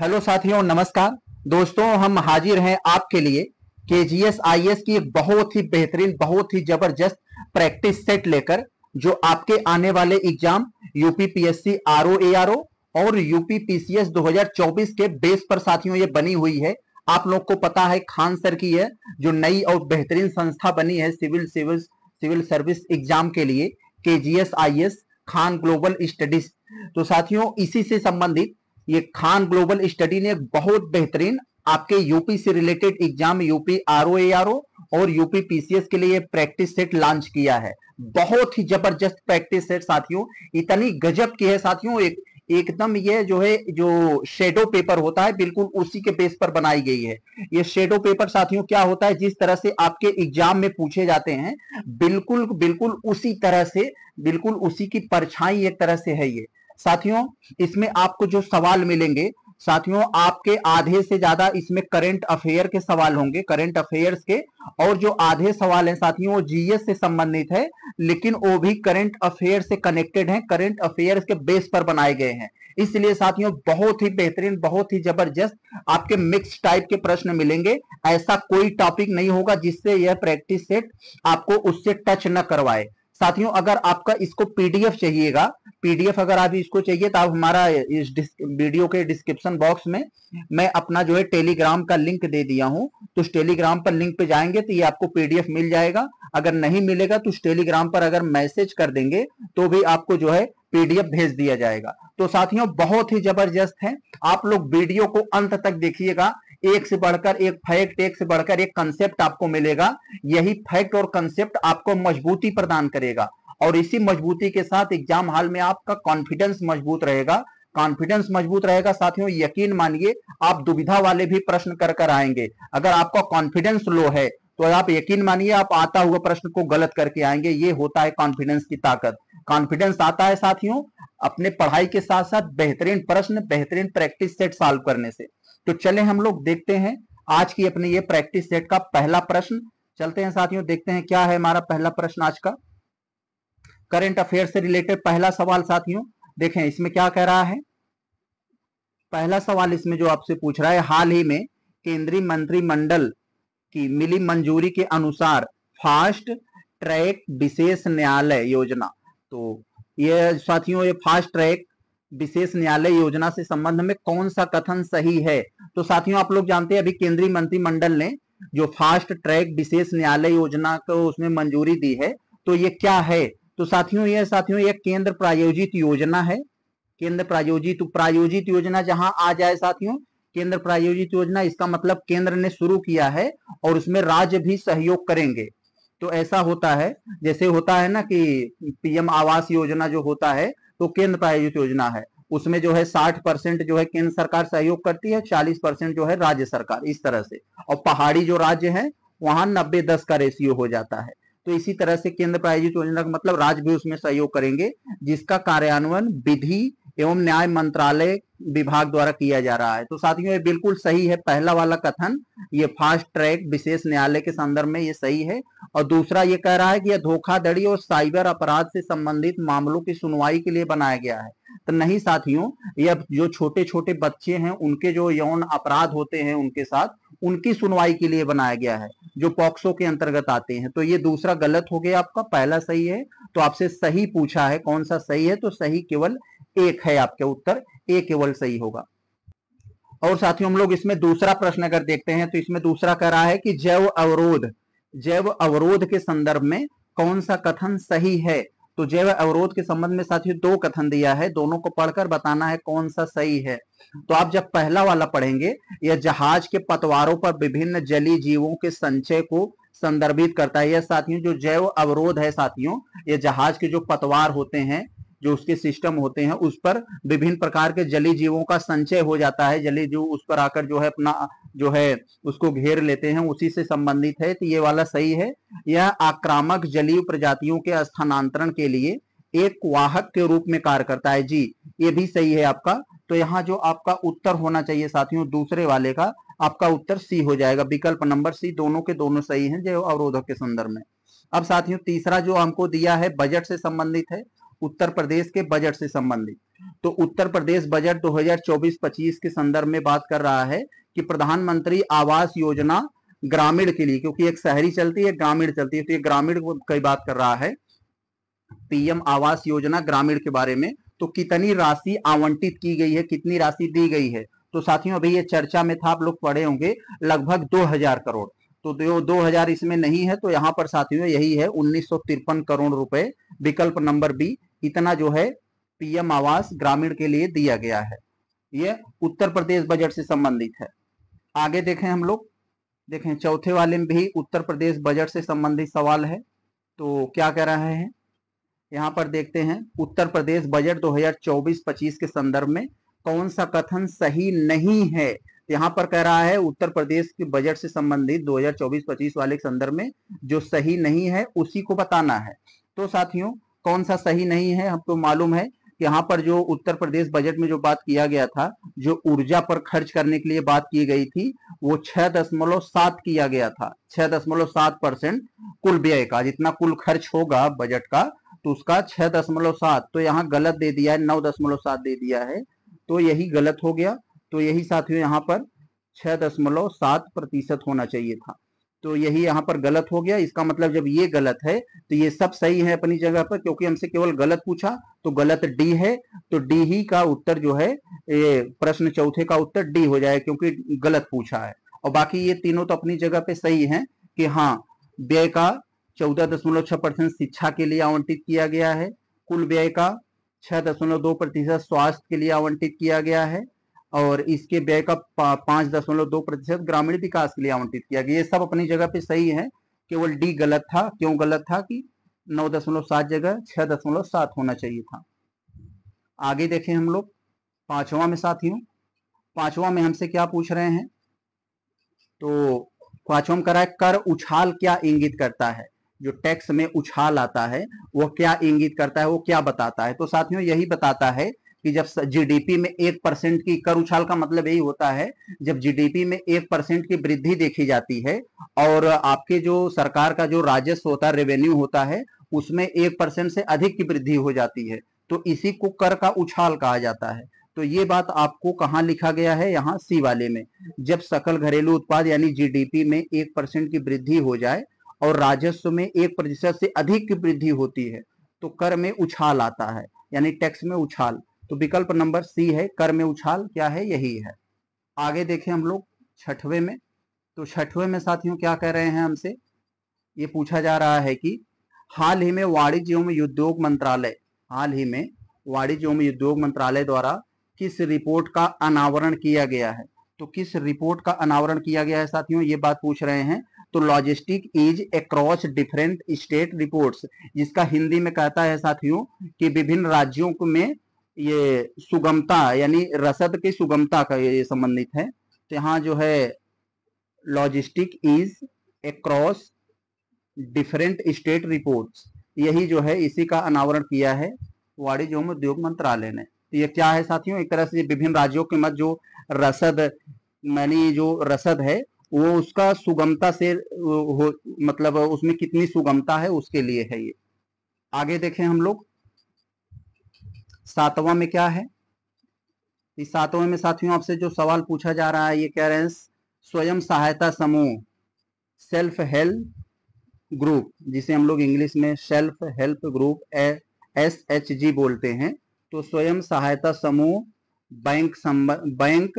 hello साथियों नमस्कार दोस्तों हम हाजिर हैं आपके लिए K G S I S की एक बहुत ही बेहतरीन बहुत ही जबरदस्त प्रैक्टिस सेट लेकर जो आपके आने वाले exam UPPSC R O A R O और यूपीपीसीएस 2024 के बेस पर साथियों ये बनी हुई है आप लोग को पता है खान सर की है जो नई और बेहतरीन संस्था बनी है civil civil civil service exam के लिए K G S I S Khan Global Studies तो साथियों इसी से संबंधित ये खान ग्लोबल स्टडी ने बहुत बेहतरीन आपके यूपी से related exam UP R O R O और यूपी पीसीएस के लिए प्रैक्टिस सेट लॉन्च किया है बहुत ही जबरदस्त प्रैक्टिस सेट साथियों इतनी गजब की है साथियों एक एकदम ये जो है जो शेडो पेपर होता है बिल्कुल उसी के बेस पर बनाई गई है ये शेडो पेपर साथियों क्या होता है जिस तरह से आपके एग्जाम में पूछे जाते हैं बिल्कुल बिल्कुल उसी तरह से बिल्कुल उसी की परछाई एक तरह से है ये साथियों इसमें आपको जो सवाल मिलेंगे साथियों आपके आधे से ज्यादा इसमें करंट अफेयर के सवाल होंगे करंट अफेयर्स के और जो आधे सवाल हैं साथियों वो जीएस से संबंधित है लेकिन वो भी करंट अफेयर से कनेक्टेड हैं करंट अफेयर्स के बेस पर बनाए गए हैं इसलिए साथियों बहुत ही बेहतरीन बहुत ही जबरदस्त आपके मिक्स टाइप के प्रश्न मिलेंगे ऐसा कोई टॉपिक नहीं होगा जिससे यह प्रैक्टिस सेट आपको उससे टच न करवाए साथियों अगर आपका इसको पीडीएफ चाहिएगा पीडीएफ अगर आप इसको चाहिए तो आप हमारा इस वीडियो के डिस्क्रिप्शन बॉक्स में मैं अपना जो है टेलीग्राम का लिंक दे दिया हूं तो उस टेलीग्राम पर लिंक पे जाएंगे तो ये आपको पीडीएफ मिल जाएगा अगर नहीं मिलेगा तो उस टेलीग्राम पर अगर मैसेज कर देंगे तो भी आपको जो है पीडीएफ भेज दिया जाएगा तो साथियों बहुत ही जबरदस्त है आप लोग वीडियो को अंत तक देखिएगा एक से बढ़कर एक फैक्ट एक से बढ़कर एक कंसेप्ट आपको मिलेगा यही फैक्ट और कंसेप्ट आपको मजबूती प्रदान करेगा और इसी मजबूती के साथ एग्जाम हाल में आपका कॉन्फिडेंस मजबूत रहेगा कॉन्फिडेंस मजबूत रहेगा साथियों यकीन मानिए आप दुविधा वाले भी प्रश्न कर कर आएंगे अगर आपका कॉन्फिडेंस लो है तो आप यकीन मानिए आप आता हुआ प्रश्न को गलत करके आएंगे ये होता है कॉन्फिडेंस की ताकत कॉन्फिडेंस आता है साथियों अपने पढ़ाई के साथ साथ बेहतरीन प्रश्न बेहतरीन प्रैक्टिस सेट सॉल्व करने से तो चले हम लोग देखते हैं आज की अपने ये प्रैक्टिस सेट का पहला प्रश्न चलते हैं साथियों देखते हैं क्या है हमारा पहला प्रश्न आज का करंट अफेयर से रिलेटेड पहला सवाल साथियों देखें इसमें क्या कह रहा है पहला सवाल इसमें जो आपसे पूछ रहा है हाल ही में केंद्रीय मंत्रिमंडल की मिली मंजूरी के अनुसार फास्ट ट्रैक विशेष न्यायालय योजना तो ये साथियों ये फास्ट ट्रैक विशेष न्यायालय योजना से संबंध में कौन सा कथन सही है तो साथियों आप लोग जानते हैं अभी केंद्रीय मंत्रिमंडल ने जो फास्ट ट्रैक विशेष न्यायालय योजना को उसमें मंजूरी दी है तो ये क्या है तो साथियों ये साथियों ये केंद्र प्रायोजित योजना है केंद्र प्रायोजित प्रायोजित योजना जहां आ जाए साथियों केंद्र प्रायोजित योजना इसका मतलब केंद्र ने शुरू किया है और उसमें राज्य भी सहयोग करेंगे तो ऐसा होता है जैसे होता है ना कि पीएम आवास योजना जो होता है तो केंद्र प्रायोजित योजना है उसमें जो है 60 परसेंट जो है केंद्र सरकार सहयोग करती है 40 परसेंट जो है राज्य सरकार इस तरह से और पहाड़ी जो राज्य है वहां नब्बे दस का रेशियो हो जाता है तो इसी तरह से केंद्र प्रायोजित योजना का मतलब राज्य भी उसमें सहयोग करेंगे जिसका कार्यान्वयन विधि एवं न्याय मंत्रालय विभाग द्वारा किया जा रहा है तो साथियों ये बिल्कुल सही है पहला वाला कथन ये फास्ट ट्रैक विशेष न्यायालय के संदर्भ में ये सही है और दूसरा ये कह रहा है कि यह धोखाधड़ी और साइबर अपराध से संबंधित मामलों की सुनवाई के लिए बनाया गया है तो नहीं साथियों यह जो छोटे छोटे बच्चे हैं उनके जो यौन अपराध होते हैं उनके साथ उनकी सुनवाई के लिए बनाया गया है जो पॉक्सो के अंतर्गत आते हैं तो ये दूसरा गलत हो गया आपका पहला सही है तो आपसे सही पूछा है कौन सा सही है तो सही केवल एक है आपके उत्तर ए केवल सही होगा और साथियों हम लोग इसमें दूसरा प्रश्न अगर देखते हैं तो इसमें दूसरा कह रहा है कि जैव अवरोध जैव अवरोध के संदर्भ में कौन सा कथन सही है तो जैव अवरोध के संबंध में साथियों दो कथन दिया है दोनों को पढ़कर बताना है कौन सा सही है तो आप जब पहला वाला पढ़ेंगे यह जहाज के पतवारों पर विभिन्न जली जीवों के संचय को संदर्भित करता है यह साथियों जो जैव अवरोध है साथियों ये जहाज के जो पतवार होते हैं जो उसके सिस्टम होते हैं उस पर विभिन्न प्रकार के जली जीवों का संचय हो जाता है जली जीव उस पर आकर जो है अपना जो है उसको घेर लेते हैं उसी से संबंधित है तो ये वाला सही है यह आक्रामक जलीय प्रजातियों के स्थानांतरण के लिए एक वाहक के रूप में कार्य करता है जी ये भी सही है आपका तो यहाँ जो आपका उत्तर होना चाहिए साथियों दूसरे वाले का आपका उत्तर सी हो जाएगा विकल्प नंबर सी दोनों के दोनों सही हैं जो अवरोधक के संदर्भ में अब साथियों तीसरा जो हमको दिया है बजट से संबंधित है उत्तर प्रदेश के बजट से संबंधित तो उत्तर प्रदेश बजट 2024-25 के संदर्भ में बात कर रहा है कि प्रधानमंत्री आवास योजना ग्रामीण के लिए क्योंकि एक शहरी चलती है ग्रामीण चलती है तो ये ग्रामीण की बात कर रहा है पीएम आवास योजना ग्रामीण के बारे में तो कितनी राशि आवंटित की गई है कितनी राशि दी गई है तो साथियों अभी ये चर्चा में था आप लोग पढ़े होंगे लगभग 2000 करोड़ तो दो हजार इसमें नहीं है तो यहां पर साथियों यही है उन्नीस करोड़ रुपए विकल्प नंबर बी इतना जो है पीएम आवास ग्रामीण के लिए दिया गया है यह उत्तर प्रदेश बजट से संबंधित है आगे देखें हम लोग देखें चौथे वाले में भी उत्तर प्रदेश बजट से संबंधित सवाल है तो क्या कह रहे हैं यहाँ पर देखते हैं उत्तर प्रदेश बजट 2024-25 के संदर्भ में कौन सा कथन सही नहीं है यहाँ पर कह रहा है उत्तर प्रदेश के बजट से संबंधित 2024-25 वाले संदर्भ में जो सही नहीं है उसी को बताना है तो साथियों कौन सा सही नहीं है हमको तो मालूम है कि यहाँ पर जो उत्तर प्रदेश बजट में जो बात किया गया था जो ऊर्जा पर खर्च करने के लिए बात की गई थी वो छह दशमलव सात किया गया था छह दशमलव सात परसेंट कुल व्यय का जितना कुल खर्च होगा बजट का तो उसका छह दशमलव सात तो यहाँ गलत दे दिया है नौ दशमलव सात दे दिया है तो यही गलत हो गया तो यही साथियों यहाँ पर छह दशमलव सात प्रतिशत होना चाहिए था तो यही यहाँ पर गलत हो गया इसका मतलब जब ये गलत है तो ये सब सही है अपनी जगह पर क्योंकि हमसे केवल गलत पूछा तो गलत डी है तो डी ही का उत्तर जो है ये प्रश्न चौथे का उत्तर डी हो जाए क्योंकि गलत पूछा है और बाकी ये तीनों तो अपनी जगह पे सही है कि हाँ व्यय का चौदह दशमलव छह परसेंट शिक्षा के लिए आवंटित किया गया है कुल व्यय का छह दशमलव दो प्रतिशत स्वास्थ्य के लिए आवंटित किया गया है और इसके व्यय का दशमलव दो प्रतिशत ग्रामीण विकास के लिए आवंटित किया गया ये सब अपनी जगह पे सही है केवल डी गलत था क्यों गलत था कि नौ दशमलव सात जगह छह दशमलव सात होना चाहिए था आगे देखें हम लोग पांचवा में साथियों पांचवा में हमसे क्या पूछ रहे हैं तो पांचवा में करा कर उछाल क्या इंगित करता है जो टैक्स में उछाल आता है वह क्या इंगित करता है वो क्या बताता है तो साथियों यही बताता है कि जब जीडीपी में एक परसेंट की कर उछाल का मतलब यही होता है जब जीडीपी में एक परसेंट की वृद्धि देखी जाती है और आपके जो सरकार का जो राजस्व होता है रेवेन्यू होता है उसमें एक परसेंट से अधिक की वृद्धि हो जाती है तो इसी को कर का उछाल कहा जाता है तो ये बात आपको कहाँ लिखा गया है यहाँ सी वाले में जब सकल घरेलू उत्पाद यानी जीडीपी में एक परसेंट की वृद्धि हो जाए और राजस्व में एक प्रतिशत से अधिक की वृद्धि होती है तो कर में उछाल आता है यानी टैक्स में उछाल तो विकल्प नंबर सी है कर में उछाल क्या है यही है आगे देखें हम लोग छठवे में तो छठवे में साथियों क्या कह रहे हैं हमसे ये पूछा जा रहा है कि हाल ही में वाणिज्य एवं उद्योग मंत्रालय हाल ही में वाणिज्य एवं उद्योग मंत्रालय द्वारा किस रिपोर्ट का अनावरण किया गया है तो किस रिपोर्ट का अनावरण किया गया है साथियों ये बात पूछ रहे हैं तो logistic ease across different state reports जिसका हिंदी में कहता है साथियों कि विभिन्न राज्यों में ये सुगमता यानी रसद की सुगमता का ये संबंधित है तो यहाँ जो है logistic ease across different state reports यही जो है इसी का अनावरण किया है वाणिज्य एवं उद्योग मंत्रालय ने तो ये क्या है साथियों एक तरह से विभिन्न राज्यों के मत जो रसद मैंने जो रसद है वो उसका सुगमता से हो मतलब उसमें कितनी सुगमता है उसके लिए है ये आगे देखें हम लोग सातवां में क्या है इस सातवां में साथियों आपसे जो सवाल पूछा जा रहा है ये कह रहे हैं स्वयं सहायता समूह सेल्फ हेल्प ग्रुप जिसे हम लोग इंग्लिश में self help group S H G बोलते हैं तो स्वयं सहायता समूह बैंक बैंक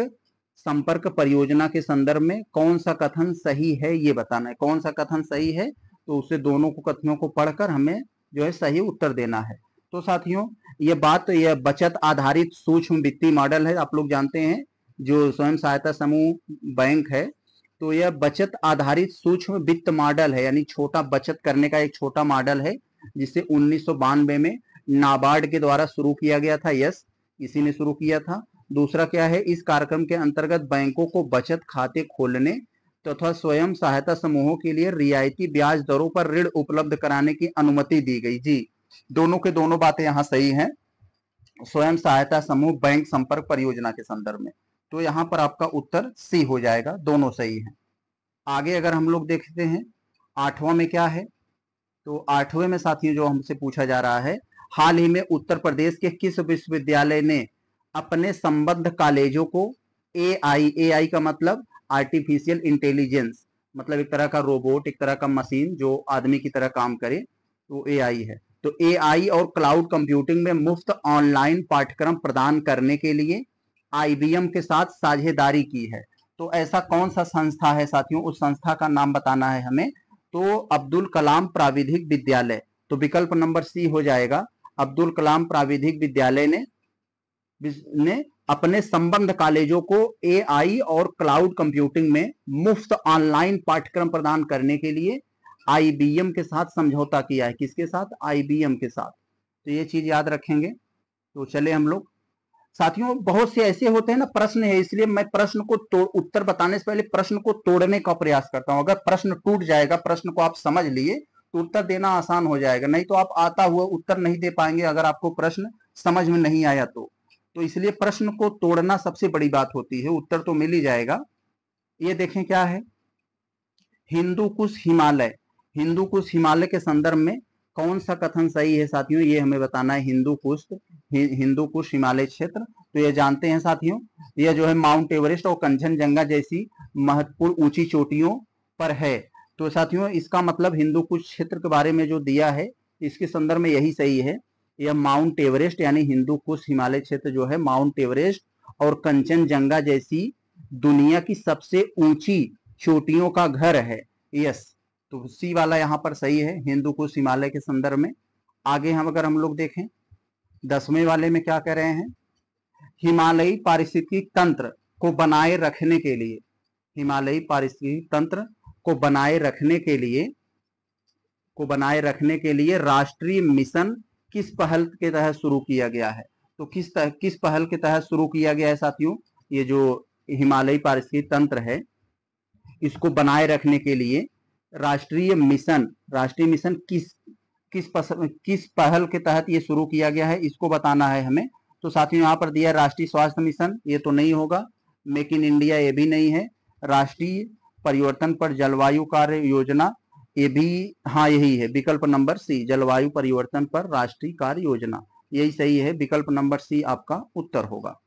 संपर्क परियोजना के संदर्भ में कौन सा कथन सही है ये बताना है कौन सा कथन सही है तो उसे दोनों को कथनों को पढ़कर हमें जो है सही उत्तर देना है तो साथियों ये बात यह बचत आधारित सूक्ष्म वित्तीय मॉडल है आप लोग जानते हैं जो स्वयं सहायता समूह बैंक है तो यह बचत आधारित सूक्ष्म वित्त मॉडल है यानी छोटा बचत करने का एक छोटा मॉडल है जिसे उन्नीस में नाबार्ड के द्वारा शुरू किया गया था यस इसी ने शुरू किया था दूसरा क्या है इस कार्यक्रम के अंतर्गत बैंकों को बचत खाते खोलने तथा तो स्वयं सहायता समूहों के लिए रियायती ब्याज दरों पर ऋण उपलब्ध कराने की अनुमति दी गई जी दोनों के दोनों बातें यहाँ सही हैं स्वयं सहायता समूह बैंक संपर्क परियोजना के संदर्भ में तो यहाँ पर आपका उत्तर सी हो जाएगा दोनों सही है आगे अगर हम लोग देखते हैं आठवां में क्या है तो आठवें में साथियों जो हमसे पूछा जा रहा है हाल ही में उत्तर प्रदेश के किस विश्वविद्यालय ने अपने संबद्ध कॉलेजों को ए आई ए आई का मतलब आर्टिफिशियल इंटेलिजेंस मतलब एक तरह का रोबोट एक तरह का मशीन जो आदमी की तरह काम करे तो ए आई है तो एआई और क्लाउड कंप्यूटिंग में मुफ्त ऑनलाइन पाठ्यक्रम प्रदान करने के लिए आईबीएम के साथ साझेदारी की है तो ऐसा कौन सा संस्था है साथियों उस संस्था का नाम बताना है हमें तो अब्दुल कलाम प्राविधिक विद्यालय तो विकल्प नंबर सी हो जाएगा अब्दुल कलाम प्राविधिक विद्यालय ने ने अपने संबंध कॉलेजों को एआई और क्लाउड कंप्यूटिंग में मुफ्त ऑनलाइन पाठ्यक्रम प्रदान करने के लिए आईबीएम के साथ समझौता किया है किसके साथ आईबीएम के साथ तो ये चीज याद रखेंगे तो चले हम लोग साथियों बहुत से ऐसे होते हैं ना प्रश्न है इसलिए मैं प्रश्न को तोड़ उत्तर बताने से पहले प्रश्न को तोड़ने का प्रयास करता हूं अगर प्रश्न टूट जाएगा प्रश्न को आप समझ लिए तो उत्तर देना आसान हो जाएगा नहीं तो आप आता हुआ उत्तर नहीं दे पाएंगे अगर आपको प्रश्न समझ में नहीं आया तो तो इसलिए प्रश्न को तोड़ना सबसे बड़ी बात होती है उत्तर तो मिल ही जाएगा ये देखें क्या है हिंदू कुश हिमालय हिंदू कुश हिमालय के संदर्भ में कौन सा कथन सही है साथियों ये हमें बताना है हिंदू कुश हिंदू कुश हिमालय क्षेत्र तो ये जानते हैं साथियों यह जो है माउंट एवरेस्ट और कंचनजंगा जैसी महत्वपूर्ण ऊंची चोटियों पर है तो साथियों इसका मतलब हिंदू कुश क्षेत्र के बारे में जो दिया है इसके संदर्भ में यही सही है यह माउंट एवरेस्ट यानी हिंदू कुश हिमालय क्षेत्र जो है माउंट एवरेस्ट और कंचनजंगा जैसी दुनिया की सबसे ऊंची चोटियों का घर है यस तो सी वाला यहाँ पर सही है हिंदू को हिमालय के संदर्भ में आगे हम अगर हम लोग देखें दसवें वाले में क्या कह रहे हैं हिमालयी पारिस्थितिक तंत्र को बनाए रखने के लिए हिमालयी पारिस्थितिक तंत्र को बनाए रखने के लिए को बनाए रखने के लिए राष्ट्रीय मिशन किस पहल के तहत शुरू किया गया है तो किस तह, किस पहल के तहत शुरू किया गया है साथियों ये जो हिमालयी पारिस्थितिक तंत्र है इसको बनाए रखने के लिए राष्ट्रीय मिशन राष्ट्रीय मिशन किस किस पस, किस पहल के तहत ये शुरू किया गया है इसको बताना है हमें तो साथियों यहाँ पर दिया राष्ट्रीय स्वास्थ्य मिशन ये तो नहीं होगा मेक इन इंडिया ये भी नहीं है राष्ट्रीय परिवर्तन पर जलवायु कार्य योजना ये भी हाँ यही है विकल्प नंबर सी जलवायु परिवर्तन पर राष्ट्रीय कार्य योजना यही सही है विकल्प नंबर सी आपका उत्तर होगा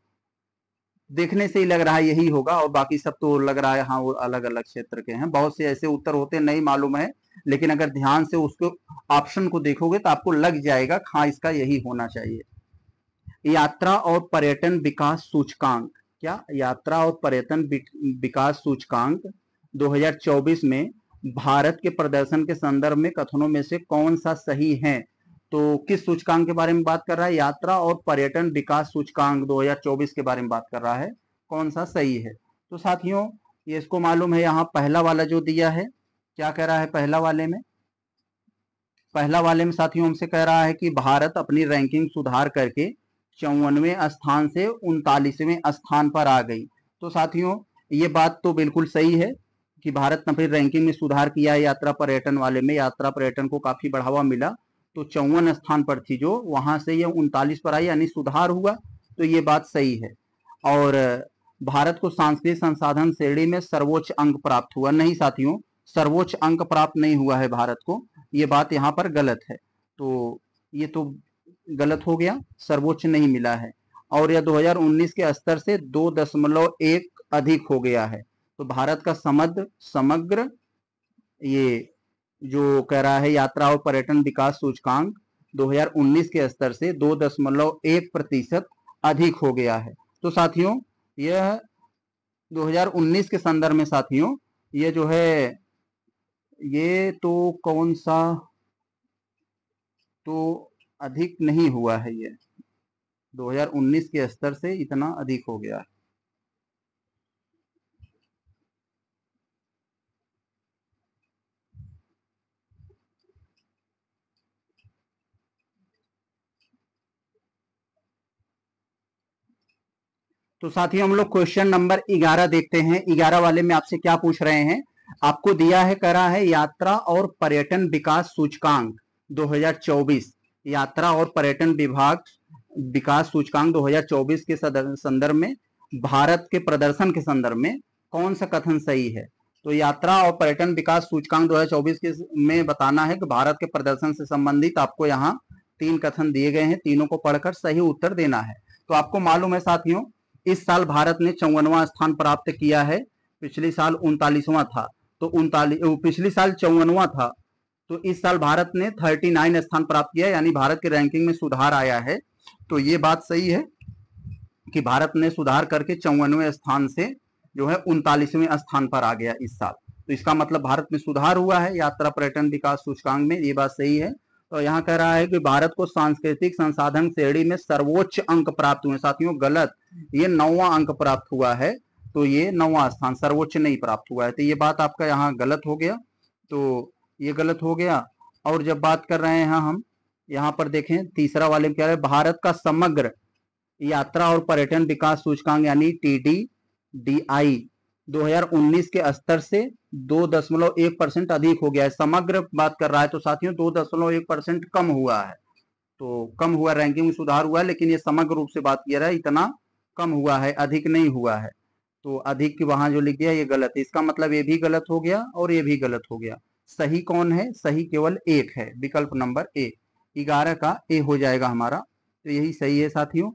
देखने से ही लग रहा है यही होगा और बाकी सब तो लग रहा है हाँ वो अलग अलग क्षेत्र के हैं बहुत से ऐसे उत्तर होते नहीं मालूम है लेकिन अगर ध्यान से उसको ऑप्शन को देखोगे तो आपको लग जाएगा हाँ इसका यही होना चाहिए यात्रा और पर्यटन विकास सूचकांक क्या यात्रा और पर्यटन विकास सूचकांक 2024 में भारत के प्रदर्शन के संदर्भ में कथनों में से कौन सा सही है तो किस सूचकांक के बारे में बात कर रहा है यात्रा और पर्यटन विकास सूचकांक 2024 के बारे में बात कर रहा है कौन सा सही है तो साथियों ये इसको मालूम है यहाँ पहला वाला जो दिया है क्या कह रहा है पहला वाले में पहला वाले में साथियों हमसे कह रहा है कि भारत अपनी रैंकिंग सुधार करके चौवनवे स्थान से उनतालीसवें स्थान पर आ गई तो साथियों ये बात तो बिल्कुल सही है कि भारत ने अपनी रैंकिंग में सुधार किया है यात्रा पर्यटन वाले में यात्रा पर्यटन को काफी बढ़ावा मिला तो चौवन स्थान पर थी जो वहां से यह उनतालीस पर आई यानी सुधार हुआ तो ये बात सही है और भारत को सांस्कृतिक संसाधन श्रेणी में सर्वोच्च अंक प्राप्त हुआ नहीं साथियों सर्वोच्च अंक प्राप्त नहीं हुआ है भारत को ये बात यहाँ पर गलत है तो ये तो गलत हो गया सर्वोच्च नहीं मिला है और यह 2019 के स्तर से दो दशमलव एक अधिक हो गया है तो भारत का समग्र समग्र ये जो कह रहा है यात्रा और पर्यटन विकास सूचकांक 2019 के स्तर से 2.1 प्रतिशत अधिक हो गया है तो साथियों यह 2019 के संदर्भ में साथियों ये जो है ये तो कौन सा तो अधिक नहीं हुआ है ये 2019 के स्तर से इतना अधिक हो गया है तो साथियों हम लोग क्वेश्चन नंबर ग्यारह देखते हैं ग्यारह वाले में आपसे क्या पूछ रहे हैं आपको दिया है करा है यात्रा और पर्यटन विकास सूचकांक 2024 यात्रा और पर्यटन विभाग विकास सूचकांक 2024 के संदर्भ में भारत के प्रदर्शन के संदर्भ में कौन सा कथन सही है तो यात्रा और पर्यटन विकास सूचकांक 2024 के में बताना है कि भारत के प्रदर्शन से संबंधित आपको यहाँ तीन कथन दिए गए हैं तीनों को पढ़कर सही उत्तर देना है तो आपको मालूम है साथियों इस साल भारत ने चौवनवा स्थान प्राप्त किया है पिछले साल उनतालीसवा था तो उनतालीस पिछले साल चौवनवा था तो इस साल भारत ने थर्टी नाइन स्थान प्राप्त किया यानी भारत के रैंकिंग में सुधार आया है तो ये बात सही है कि भारत ने सुधार करके चौवनवे स्थान से जो है उनतालीसवें स्थान पर आ गया इस साल तो इसका मतलब भारत में सुधार हुआ है यात्रा पर्यटन विकास सूचकांक में ये बात सही है तो यहाँ कह रहा है कि भारत को सांस्कृतिक संसाधन श्रेणी में सर्वोच्च अंक प्राप्त हुए साथियों गलत ये नौवा अंक प्राप्त हुआ है तो ये नौवा स्थान सर्वोच्च नहीं प्राप्त हुआ है तो ये बात आपका यहाँ गलत हो गया तो ये गलत हो गया और जब बात कर रहे हैं हम यहाँ पर देखें तीसरा वाले क्या है भारत का समग्र यात्रा और पर्यटन विकास सूचकांक यानी टी डी डी आई 2019 के स्तर से दो दशमलव एक परसेंट अधिक हो गया है समग्र बात कर रहा है तो साथियों दो दशमलव एक परसेंट कम हुआ है तो कम हुआ रैंकिंग में सुधार हुआ है लेकिन ये समग्र रूप से बात किया रहा है इतना कम हुआ है अधिक नहीं हुआ है तो अधिक वहां जो लिख गया ये गलत है इसका मतलब ये भी गलत हो गया और ये भी गलत हो गया सही कौन है सही केवल एक है विकल्प नंबर ए ग्यारह का ए हो जाएगा हमारा तो यही सही है साथियों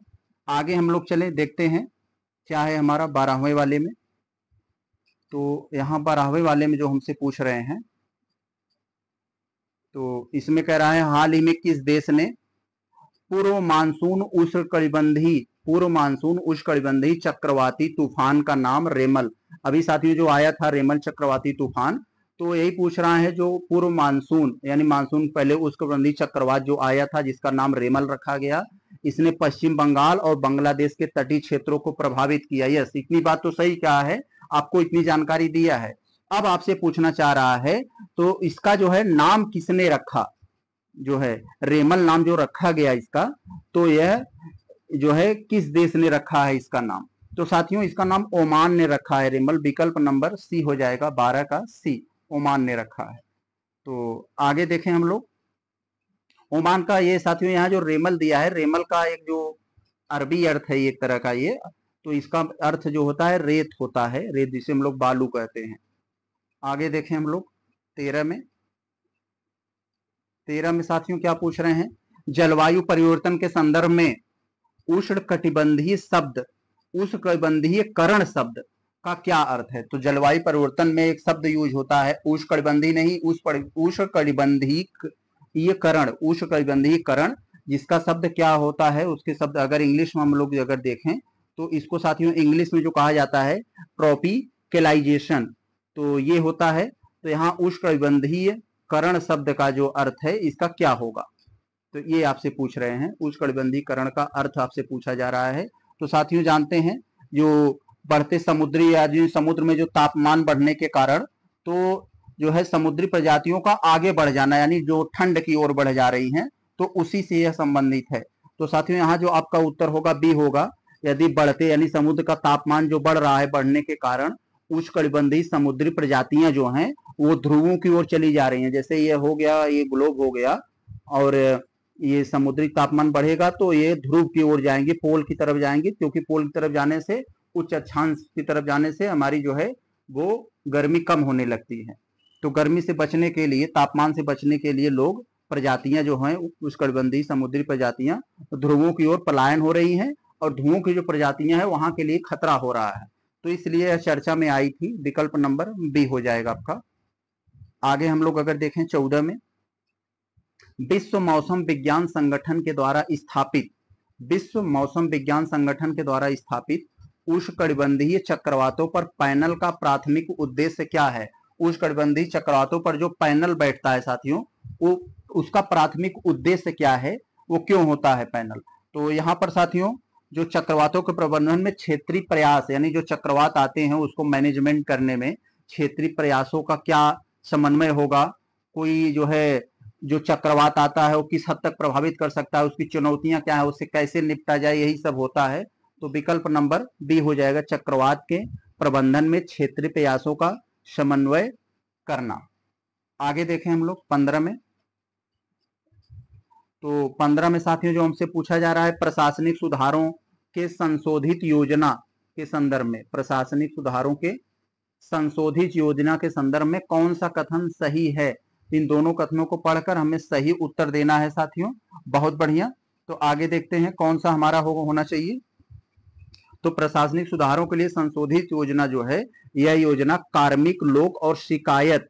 आगे हम लोग चले देखते हैं क्या है हमारा बारहवें वाले में तो यहाँ आवे वाले में जो हमसे पूछ रहे हैं तो इसमें कह रहा है हाल ही में किस देश ने पूर्व मानसून उष्णकटिबंधी पूर्व मानसून उष्णकटिबंधी चक्रवाती तूफान का नाम रेमल अभी साथियों जो आया था रेमल चक्रवाती तूफान तो यही पूछ रहा है जो पूर्व मानसून यानी मानसून पहले उष्णकटिबंधी चक्रवात जो आया था जिसका नाम रेमल रखा गया इसने पश्चिम बंगाल और बांग्लादेश के तटीय क्षेत्रों को प्रभावित किया यस इतनी बात तो सही क्या है आपको इतनी जानकारी दिया है अब आपसे पूछना चाह रहा है तो इसका जो है नाम किसने रखा जो है रेमल नाम जो रखा गया इसका तो यह जो है किस देश ने रखा है इसका नाम तो साथियों इसका नाम ओमान ने रखा है रेमल विकल्प नंबर सी हो जाएगा बारह का सी ओमान ने रखा है तो आगे देखें हम लोग ओमान का ये साथियों यहाँ जो रेमल दिया है रेमल का एक जो अरबी अर्थ है एक तरह का ये तो इसका अर्थ जो होता है रेत होता है रेत जिसे हम लोग बालू कहते हैं आगे देखें हम लोग तेरह में तेरह में साथियों क्या पूछ रहे हैं जलवायु परिवर्तन के संदर्भ में उष्ण कटिबंधीय शब्द उष्ण कटिबंधीय करण शब्द का क्या अर्थ है तो जलवायु परिवर्तन में एक शब्द यूज होता है उष्ण कटिबंधी नहीं उष्ण कटिबंधी करण उष्ण कटिबंधीय करण जिसका शब्द क्या होता है उसके शब्द अगर इंग्लिश में हम लोग अगर देखें तो इसको साथियों इंग्लिश में जो कहा जाता है ट्रॉपिकलाइजेशन तो ये होता है तो यहाँ उष्णकटिबंधीय करण शब्द का जो अर्थ है इसका क्या होगा तो ये आपसे पूछ रहे हैं करण का अर्थ आपसे पूछा जा रहा है तो साथियों जानते हैं जो बढ़ते समुद्री या जो समुद्र में जो तापमान बढ़ने के कारण तो जो है समुद्री प्रजातियों का आगे बढ़ जाना यानी जो ठंड की ओर बढ़ जा रही हैं तो उसी से यह संबंधित है तो साथियों यहाँ जो आपका उत्तर होगा बी होगा यदि बढ़ते यानी समुद्र का तापमान जो बढ़ रहा है बढ़ने के कारण उष्णकटिबंधीय समुद्री प्रजातियां जो हैं वो ध्रुवों की ओर चली जा रही हैं जैसे ये हो गया ये ग्लोब हो गया और ये समुद्री तापमान बढ़ेगा तो ये ध्रुव की ओर जाएंगे पोल की तरफ जाएंगे क्योंकि पोल की तरफ जाने से उच्च अक्षांश की तरफ जाने से हमारी जो है वो गर्मी कम होने लगती है तो गर्मी से बचने के लिए तापमान से बचने के लिए लोग प्रजातियां जो हैं उष्णकटिबंधीय समुद्री प्रजातियां ध्रुवों की ओर पलायन हो रही हैं और धुओं की जो प्रजातियां हैं वहां के लिए खतरा हो रहा है तो इसलिए चर्चा में आई थी विकल्प नंबर बी हो जाएगा आपका आगे हम लोग अगर देखें चौदह में विश्व मौसम विज्ञान संगठन के द्वारा स्थापित विश्व मौसम विज्ञान संगठन के द्वारा स्थापित उष्णकटिबंधीय चक्रवातों पर पैनल का प्राथमिक उद्देश्य क्या है उष्णकटिबंधीय चक्रवातों पर जो पैनल बैठता है साथियों वो उसका प्राथमिक उद्देश्य क्या है वो क्यों होता है पैनल तो यहाँ पर साथियों जो चक्रवातों के प्रबंधन में क्षेत्रीय प्रयास यानी जो चक्रवात आते हैं उसको मैनेजमेंट करने में क्षेत्रीय प्रयासों का क्या समन्वय होगा कोई जो है जो चक्रवात आता है वो किस हद तक प्रभावित कर सकता है उसकी चुनौतियां क्या है उससे कैसे निपटा जाए यही सब होता है तो विकल्प नंबर बी हो जाएगा चक्रवात के प्रबंधन में क्षेत्रीय प्रयासों का समन्वय करना आगे देखें हम लोग पंद्रह में तो पंद्रह में साथियों जो हमसे पूछा जा रहा है प्रशासनिक सुधारों के संशोधित योजना के संदर्भ में प्रशासनिक सुधारों के संशोधित योजना के संदर्भ में कौन सा कथन सही है इन दोनों कथनों को पढ़कर हमें सही उत्तर देना है साथियों बहुत बढ़िया तो आगे देखते हैं कौन सा हमारा हो, होना चाहिए तो प्रशासनिक सुधारों के लिए संशोधित योजना जो है यह योजना कार्मिक लोक और शिकायत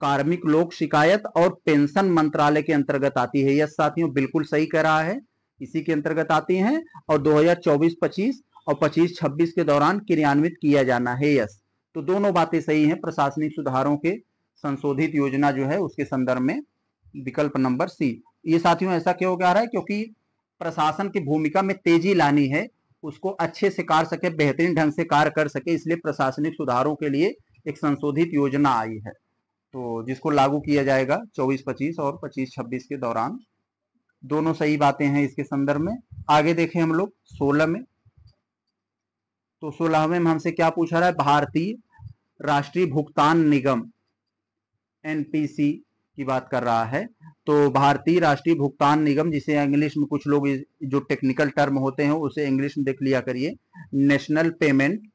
कार्मिक लोक शिकायत और पेंशन मंत्रालय के अंतर्गत आती है यह साथियों बिल्कुल सही कह रहा है इसी के अंतर्गत आती हैं और 2024-25 और 25-26 के दौरान क्रियान्वित किया जाना है यस तो दोनों बातें सही हैं प्रशासनिक सुधारों के संशोधित योजना जो है उसके संदर्भ में विकल्प नंबर सी ये साथियों ऐसा क्यों कह रहा है क्योंकि प्रशासन की भूमिका में तेजी लानी है उसको अच्छे से कार सके बेहतरीन ढंग से कार्य कर सके इसलिए प्रशासनिक सुधारों के लिए एक संशोधित योजना आई है तो जिसको लागू किया जाएगा 24-25 और 25-26 के दौरान दोनों सही बातें हैं इसके संदर्भ में आगे देखें हम लोग सोलह में तो सोलहवें में हमसे क्या पूछा रहा है भारतीय राष्ट्रीय भुगतान निगम एनपीसी की बात कर रहा है तो भारतीय राष्ट्रीय भुगतान निगम जिसे इंग्लिश में कुछ लोग जो टेक्निकल टर्म होते हैं उसे इंग्लिश में देख लिया करिए National Payment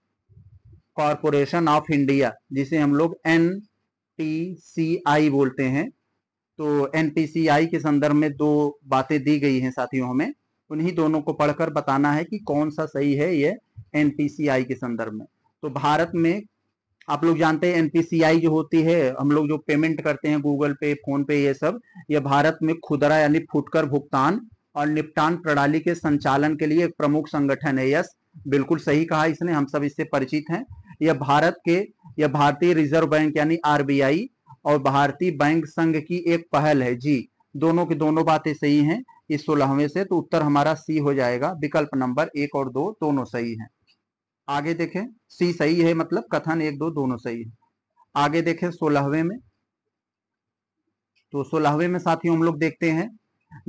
Corporation of India जिसे हम लोग एन टी सी आई बोलते हैं तो एनपीसीआई के संदर्भ में दो बातें दी गई हैं साथियों हमें उन्हीं दोनों को पढ़कर बताना है कि कौन सा सही है ये एनपीसीआई के संदर्भ में तो भारत में आप लोग जानते हैं एनपीसीआई जो होती है हम लोग जो पेमेंट करते हैं गूगल पे फोन पे ये सब ये भारत में खुदरा यानी फुटकर भुगतान और निपटान प्रणाली के संचालन के लिए एक प्रमुख संगठन है यस बिल्कुल सही कहा इसने हम सब इससे परिचित हैं यह भारत के यह भारतीय रिजर्व बैंक यानी आरबीआई और भारतीय बैंक संघ की एक पहल है जी दोनों की दोनों बातें सही हैं इस सोलहवें से तो उत्तर हमारा सी हो जाएगा विकल्प नंबर एक और दो दोनों सही है आगे देखें सी सही है मतलब कथन एक दो दोनों सही है आगे देखें सोलहवें में तो सोलहवें में साथियों हम लोग देखते हैं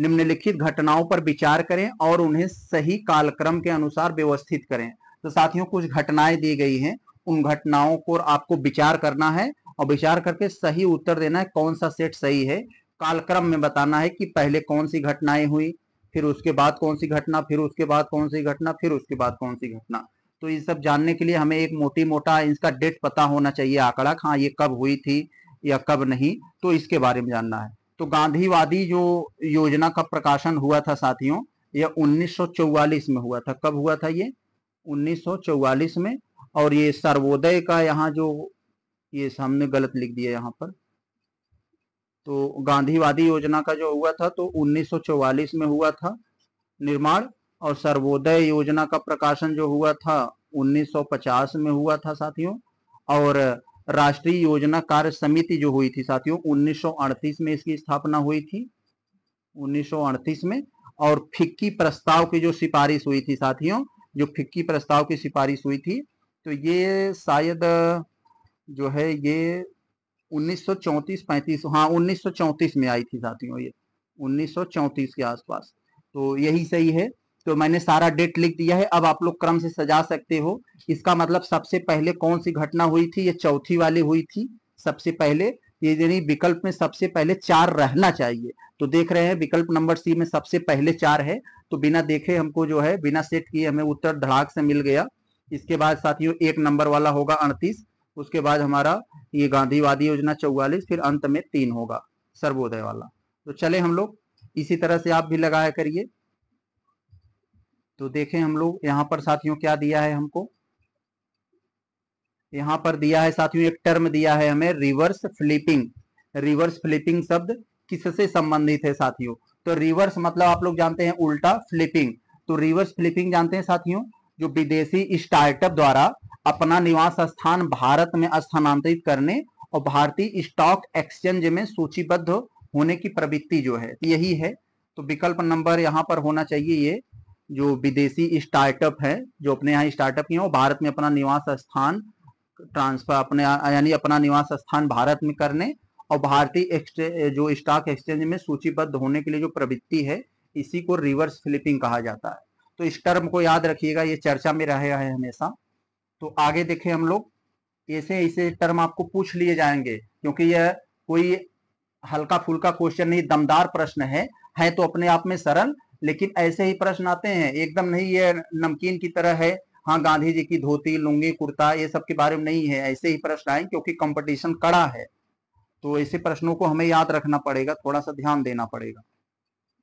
निम्नलिखित घटनाओं पर विचार करें और उन्हें सही कालक्रम के अनुसार व्यवस्थित करें तो साथियों कुछ घटनाएं दी गई हैं उन घटनाओं को आपको विचार करना है और विचार करके सही उत्तर देना है कौन सा सेट सही है कालक्रम में बताना है कि पहले कौन सी घटनाएं हुई फिर उसके बाद कौन सी घटना फिर उसके बाद कौन सी घटना फिर उसके बाद कौन सी घटना तो ये सब जानने के लिए हमें एक मोटी मोटा इसका डेट पता होना चाहिए आंकड़ा हाँ ये कब हुई थी या कब नहीं तो इसके बारे में जानना है तो गांधीवादी जो योजना का प्रकाशन हुआ था साथियों यह 1944 में हुआ था कब हुआ था ये 1944 में और ये सर्वोदय का यहाँ जो ये सामने गलत लिख दिया यहाँ पर तो गांधीवादी योजना का जो हुआ था तो 1944 में हुआ था निर्माण और सर्वोदय योजना का प्रकाशन जो हुआ था 1950 में हुआ था साथियों और राष्ट्रीय योजना कार्य समिति जो हुई थी साथियों 1938 में इसकी स्थापना हुई थी 1938 में और फिक्की प्रस्ताव की जो सिफारिश हुई थी साथियों जो फिक्की प्रस्ताव की सिफारिश हुई थी तो ये शायद जो है ये 1934-35 हाँ 1934 में आई थी साथियों ये 1934 के आसपास तो यही सही है तो मैंने सारा डेट लिख दिया है अब आप लोग क्रम से सजा सकते हो इसका मतलब सबसे पहले कौन सी घटना हुई थी ये चौथी वाली हुई थी सबसे पहले ये यानी विकल्प में सबसे पहले चार रहना चाहिए तो देख रहे हैं विकल्प नंबर सी में सबसे पहले चार है तो बिना देखे हमको जो है बिना सेट किए हमें उत्तर धड़ाक से मिल गया इसके बाद साथियों एक नंबर वाला होगा अड़तीस उसके बाद हमारा ये गांधीवादी योजना चौवालीस फिर अंत में तीन होगा सर्वोदय वाला तो चले हम लोग इसी तरह से आप भी लगाया करिए तो देखें हम लोग यहाँ पर साथियों क्या दिया है हमको यहाँ पर दिया है साथियों एक टर्म दिया है हमें रिवर्स फ्लिपिंग रिवर्स फ्लिपिंग शब्द किससे संबंधित है साथियों तो रिवर्स मतलब आप लोग जानते हैं उल्टा फ्लिपिंग तो रिवर्स फ्लिपिंग जानते हैं साथियों जो विदेशी स्टार्टअप द्वारा अपना निवास स्थान भारत में स्थानांतरित करने और भारतीय स्टॉक एक्सचेंज में सूचीबद्ध होने की प्रवृत्ति जो है यही है तो विकल्प नंबर यहाँ पर होना चाहिए ये जो विदेशी स्टार्टअप है जो अपने यहाँ स्टार्टअप किए भारत में अपना निवास स्थान ट्रांसफर अपने यानी अपना निवास स्थान भारत में करने और भारतीय जो स्टॉक एक्सचेंज में सूचीबद्ध होने के लिए जो प्रवृत्ति है इसी को रिवर्स फ्लिपिंग कहा जाता है तो इस टर्म को याद रखिएगा ये चर्चा में रहे है हमेशा तो आगे देखें हम लोग ऐसे ऐसे टर्म आपको पूछ लिए जाएंगे क्योंकि यह कोई हल्का फुल्का क्वेश्चन नहीं दमदार प्रश्न है है तो अपने आप में सरल लेकिन ऐसे ही प्रश्न आते हैं एकदम नहीं ये नमकीन की तरह है हाँ गांधी जी की धोती लुंगी कुर्ता ये सब के बारे में नहीं है ऐसे ही प्रश्न आए क्योंकि कंपटीशन कड़ा है तो ऐसे प्रश्नों को हमें याद रखना पड़ेगा थोड़ा सा ध्यान देना पड़ेगा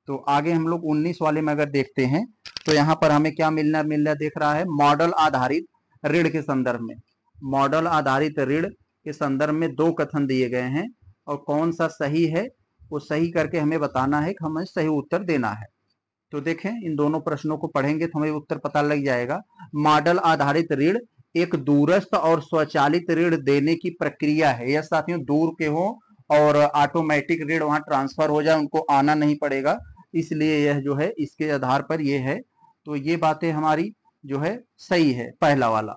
तो आगे हम लोग 19 वाले में अगर देखते हैं तो यहाँ पर हमें क्या मिलना मिलना देख रहा है मॉडल आधारित ऋण के संदर्भ में मॉडल आधारित ऋण के संदर्भ में दो कथन दिए गए हैं और कौन सा सही है वो सही करके हमें बताना है कि हमें सही उत्तर देना है तो देखें इन दोनों प्रश्नों को पढ़ेंगे तो हमें उत्तर पता लग जाएगा मॉडल आधारित ऋण एक दूरस्थ और स्वचालित ऋण देने की प्रक्रिया है यह साथियों दूर के हो और ऑटोमेटिक ऋण वहां ट्रांसफर हो जाए उनको आना नहीं पड़ेगा इसलिए यह जो है इसके आधार पर यह है तो ये बातें हमारी जो है सही है पहला वाला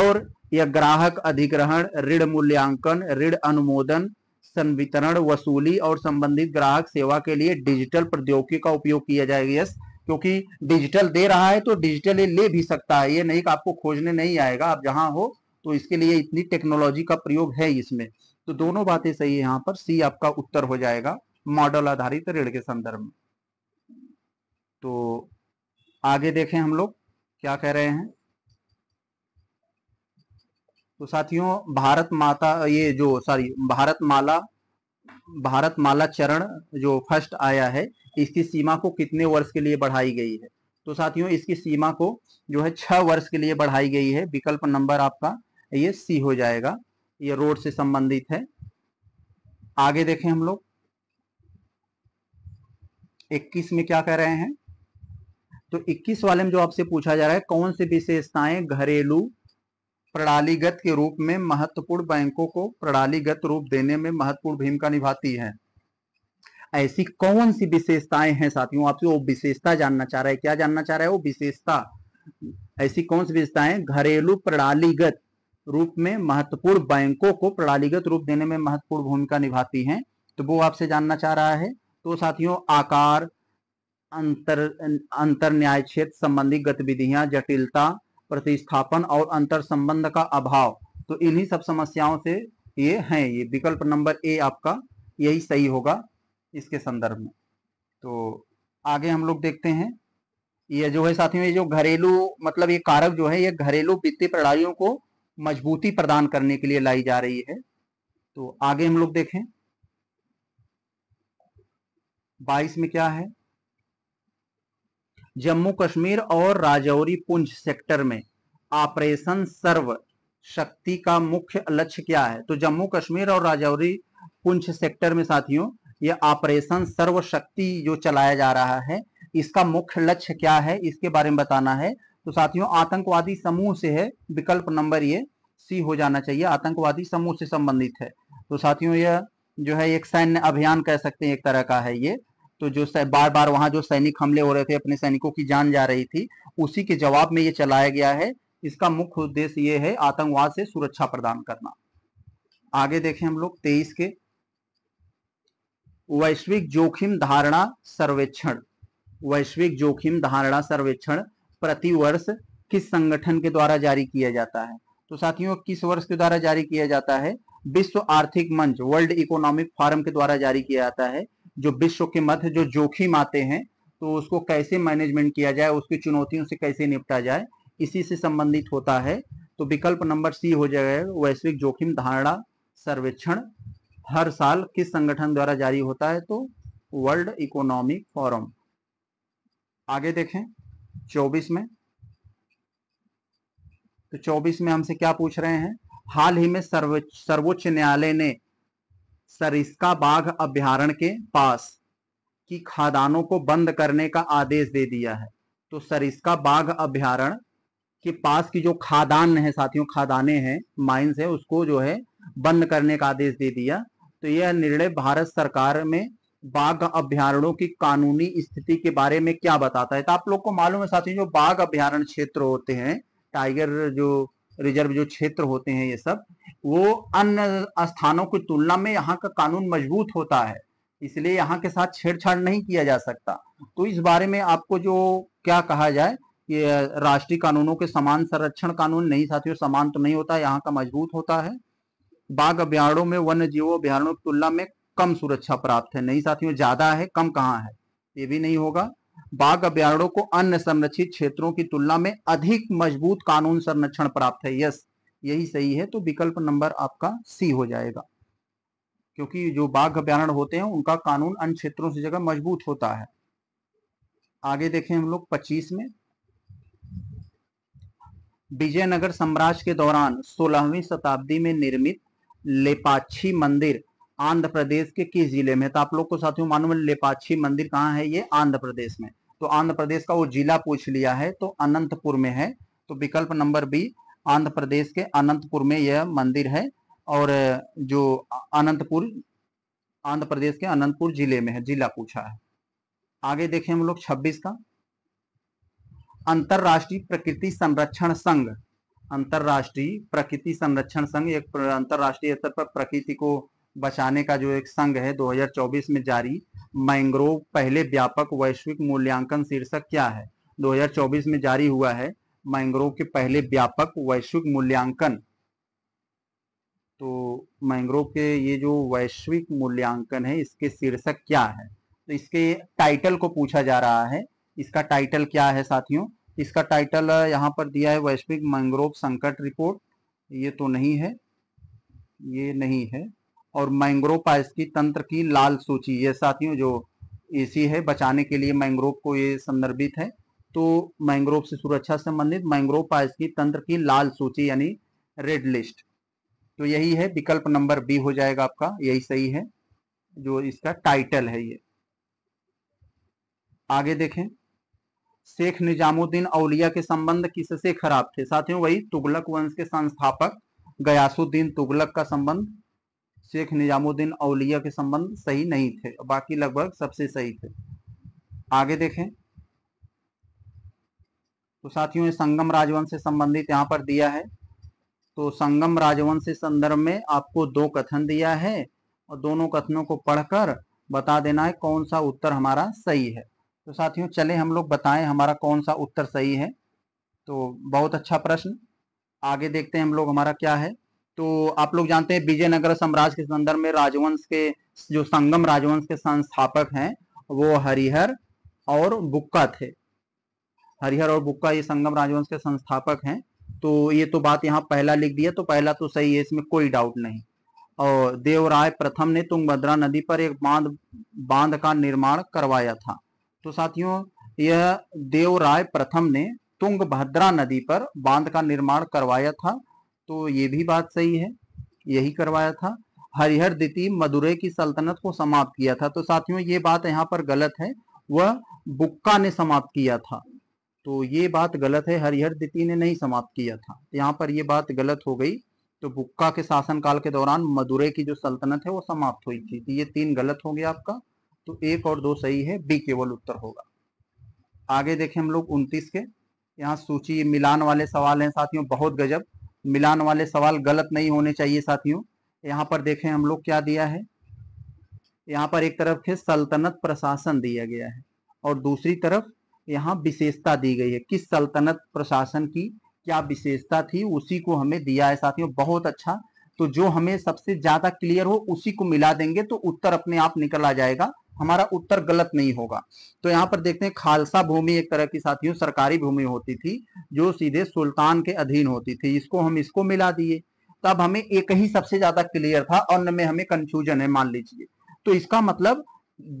और यह ग्राहक अधिग्रहण ऋण मूल्यांकन ऋण अनुमोदन संवितरण वसूली और संबंधित ग्राहक सेवा के लिए डिजिटल प्रौद्योगिकी का उपयोग किया जाएगा यस क्योंकि डिजिटल दे रहा है तो डिजिटल ले भी सकता है ये नहीं कि आपको खोजने नहीं आएगा आप जहां हो तो इसके लिए इतनी टेक्नोलॉजी का प्रयोग है इसमें तो दोनों बातें सही है यहाँ पर सी आपका उत्तर हो जाएगा मॉडल आधारित ऋण के संदर्भ में तो आगे देखें हम लोग क्या कह रहे हैं तो साथियों भारत माता ये जो sorry Bharatmala Bharatmala चरण जो फर्स्ट आया है इसकी सीमा को कितने वर्ष के लिए बढ़ाई गई है तो साथियों इसकी सीमा को जो है छह वर्ष के लिए बढ़ाई गई है विकल्प नंबर आपका ये सी हो जाएगा ये रोड से संबंधित है आगे देखें हम लोग इक्कीस में क्या कह रहे हैं तो 21 वाले में जो आपसे पूछा जा रहा है कौन सी विशेषताएं घरेलू प्रणालीगत के रूप में महत्वपूर्ण बैंकों को प्रणालीगत रूप देने में महत्वपूर्ण भूमिका निभाती है ऐसी कौन सी विशेषताएं हैं साथियों आपसे वो विशेषता जानना चाह रहा है क्या जानना चाह रहा है वो विशेषता ऐसी कौन सी विशेषताएं घरेलू प्रणालीगत रूप में महत्वपूर्ण बैंकों को प्रणालीगत रूप देने में महत्वपूर्ण भूमिका निभाती हैं तो वो आपसे जानना चाह रहा है तो साथियों आकार अंतर अंतर न्याय क्षेत्र संबंधी गतिविधियां जटिलता प्रतिस्थापन और अंतर संबंध का अभाव तो इन्हीं सब समस्याओं से ये हैं ये विकल्प नंबर ए आपका यही सही होगा इसके संदर्भ में तो आगे हम लोग देखते हैं ये जो है साथियों ये जो घरेलू मतलब ये कारक जो है ये घरेलू वित्तीय प्रणालियों को मजबूती प्रदान करने के लिए लाई जा रही है तो आगे हम लोग देखें बाईस में क्या है जम्मू कश्मीर और राजौरी पुंछ सेक्टर में ऑपरेशन सर्व शक्ति का मुख्य लक्ष्य क्या है तो जम्मू कश्मीर और राजौरी पुंछ सेक्टर में साथियों ये ऑपरेशन सर्व शक्ति जो चलाया जा रहा है इसका मुख्य लक्ष्य क्या है इसके बारे में बताना है तो साथियों आतंकवादी समूह से है विकल्प नंबर ये सी हो जाना चाहिए आतंकवादी समूह से संबंधित है तो साथियों यह जो है एक सैन्य अभियान कह सकते हैं एक तरह का है ये तो जो बार बार वहां जो सैनिक हमले हो रहे थे अपने सैनिकों की जान जा रही थी उसी के जवाब में ये चलाया गया है इसका मुख्य उद्देश्य ये है आतंकवाद से सुरक्षा प्रदान करना आगे देखें हम लोग तेईस के वैश्विक जोखिम धारणा सर्वेक्षण वैश्विक जोखिम धारणा सर्वेक्षण प्रतिवर्ष किस संगठन के द्वारा जारी किया जाता है तो साथियों किस वर्ष के द्वारा जारी किया जाता है विश्व आर्थिक मंच वर्ल्ड इकोनॉमिक फोरम के द्वारा जारी किया जाता है जो विश्व के मध्य जो जोखिम आते हैं तो उसको कैसे मैनेजमेंट किया जाए उसकी चुनौतियों से कैसे निपटा जाए इसी से संबंधित होता है तो विकल्प नंबर सी हो जाएगा वैश्विक जोखिम धारणा सर्वेक्षण हर साल किस संगठन द्वारा जारी होता है तो वर्ल्ड इकोनॉमिक फोरम आगे देखें 24 में तो 24 में हमसे क्या पूछ रहे हैं हाल ही में सर्वोच्च सर्वोच्च न्यायालय ने सरिस्का बाघ अभ्यारण के पास की खादानों को बंद करने का आदेश दे दिया है तो सरिस्का बाघ अभ्यारण के पास की जो खादान है साथियों खादाने हैं माइंस है उसको जो है बंद करने का आदेश दे दिया तो यह निर्णय भारत सरकार में बाघ अभ्यारणों की कानूनी स्थिति के बारे में क्या बताता है तो आप लोग को मालूम है साथियों जो बाघ अभ्यारण क्षेत्र होते हैं टाइगर जो रिजर्व जो क्षेत्र होते हैं ये सब वो अन्य स्थानों की तुलना में यहाँ का कानून मजबूत होता है इसलिए यहाँ के साथ छेड़छाड़ नहीं किया जा सकता तो इस बारे में आपको जो क्या कहा जाए ये राष्ट्रीय कानूनों के समान संरक्षण कानून नहीं साथियों समान तो नहीं होता यहाँ का मजबूत होता है बाघ अभ्यारणों में वन्य जीवों अभ्यारणों की तुलना में कम सुरक्षा प्राप्त है नहीं साथियों ज्यादा है कम कहाँ है ये भी नहीं होगा बाघ अभ्यारणों को अन्य संरक्षित क्षेत्रों की तुलना में अधिक मजबूत कानून संरक्षण प्राप्त है यस यही सही है तो विकल्प नंबर आपका सी हो जाएगा क्योंकि जो बाघ अभ्यारण होते हैं उनका कानून अन्य क्षेत्रों से जगह मजबूत होता है आगे देखें हम लोग 25 में विजयनगर साम्राज्य के दौरान 16वीं शताब्दी में निर्मित लेपाक्षी मंदिर आंध्र प्रदेश के किस जिले में तो आप लोग को साथियों मालूम है लेपाक्षी मंदिर कहाँ है ये आंध्र प्रदेश में तो आंध्र प्रदेश का वो जिला पूछ लिया है तो अनंतपुर में है तो विकल्प नंबर बी आंध्र प्रदेश के अनंतपुर में यह मंदिर है और जो अनंतपुर आंध्र प्रदेश के अनंतपुर जिले में है जिला पूछा है आगे देखें हम लोग 26 का अंतरराष्ट्रीय प्रकृति संरक्षण संघ अंतरराष्ट्रीय प्रकृति संरक्षण संघ एक अंतरराष्ट्रीय स्तर पर प्रकृति को बचाने का जो एक संघ है 2024 में जारी मैंग्रोव पहले व्यापक वैश्विक मूल्यांकन शीर्षक क्या है 2024 में जारी हुआ है मैंग्रोव के पहले व्यापक वैश्विक मूल्यांकन तो मैंग्रोव के ये जो वैश्विक मूल्यांकन है इसके शीर्षक क्या है तो इसके टाइटल को पूछा जा रहा है इसका टाइटल क्या है साथियों इसका टाइटल यहाँ पर दिया है वैश्विक मैंग्रोव संकट रिपोर्ट ये तो नहीं है ये नहीं है और मैंग्रोव पाइस की तंत्र की लाल सूची ये साथियों जो इसी है बचाने के लिए मैंग्रोव को ये संदर्भित है तो मैंग्रोव से सुरक्षा संबंधित मैंग्रोव पाइस की तंत्र की लाल सूची यानी रेड लिस्ट तो यही है विकल्प नंबर बी हो जाएगा आपका यही सही है जो इसका टाइटल है ये आगे देखें शेख निजामुद्दीन औलिया के संबंध किससे खराब थे साथियों वही तुगलक वंश के संस्थापक गयासुद्दीन तुगलक का संबंध शेख निजामुद्दीन अलिया के संबंध सही नहीं थे बाकी लगभग सबसे सही थे आगे देखें तो साथियों संगम राजवंश से संबंधित यहाँ पर दिया है तो संगम राजवंश से संदर्भ में आपको दो कथन दिया है और दोनों कथनों को पढ़कर बता देना है कौन सा उत्तर हमारा सही है तो साथियों चले हम लोग बताएं हमारा कौन सा उत्तर सही है तो बहुत अच्छा प्रश्न आगे देखते हैं हम लोग हमारा क्या है तो आप लोग जानते हैं विजयनगर साम्राज्य के संदर्भ में राजवंश के जो संगम राजवंश के संस्थापक हैं वो हरिहर और बुक्का थे हरिहर और बुक्का ये संगम राजवंश के संस्थापक हैं तो ये तो बात यहाँ पहला लिख दिया तो पहला तो सही है इसमें कोई डाउट नहीं और देवराय प्रथम ने तुंगभद्रा नदी पर एक बांध बांध का निर्माण करवाया था तो साथियों यह देवराय प्रथम ने तुंगभद्रा नदी पर बांध का निर्माण करवाया था तो ये भी बात सही है यही करवाया था हरिहर द्वितीय मदुरे की सल्तनत को समाप्त किया था तो साथियों ये बात यहाँ पर गलत है वह बुक्का ने समाप्त किया था तो ये बात गलत है हरिहर द्वितीय ने नहीं समाप्त किया था यहाँ पर ये बात गलत हो गई तो बुक्का के शासनकाल के दौरान मदुरे की जो सल्तनत है वो समाप्त हुई थी तो ये तीन गलत हो गया आपका तो एक और दो सही है बी केवल उत्तर होगा आगे देखें हम लोग उनतीस के यहाँ सूची मिलान वाले सवाल हैं साथियों बहुत गजब मिलान वाले सवाल गलत नहीं होने चाहिए साथियों यहाँ पर देखें हम लोग क्या दिया है यहाँ पर एक तरफ है सल्तनत प्रशासन दिया गया है और दूसरी तरफ यहाँ विशेषता दी गई है किस सल्तनत प्रशासन की क्या विशेषता थी उसी को हमें दिया है साथियों बहुत अच्छा तो जो हमें सबसे ज्यादा क्लियर हो उसी को मिला देंगे तो उत्तर अपने आप निकल आ जाएगा हमारा उत्तर गलत नहीं होगा तो यहाँ पर देखते हैं खालसा भूमि एक तरह की साथियों सरकारी भूमि होती थी जो सीधे सुल्तान के अधीन होती थी इसको हम इसको मिला दिए तब हमें एक ही सबसे ज्यादा क्लियर था और न में हमें कंफ्यूजन है मान लीजिए तो इसका मतलब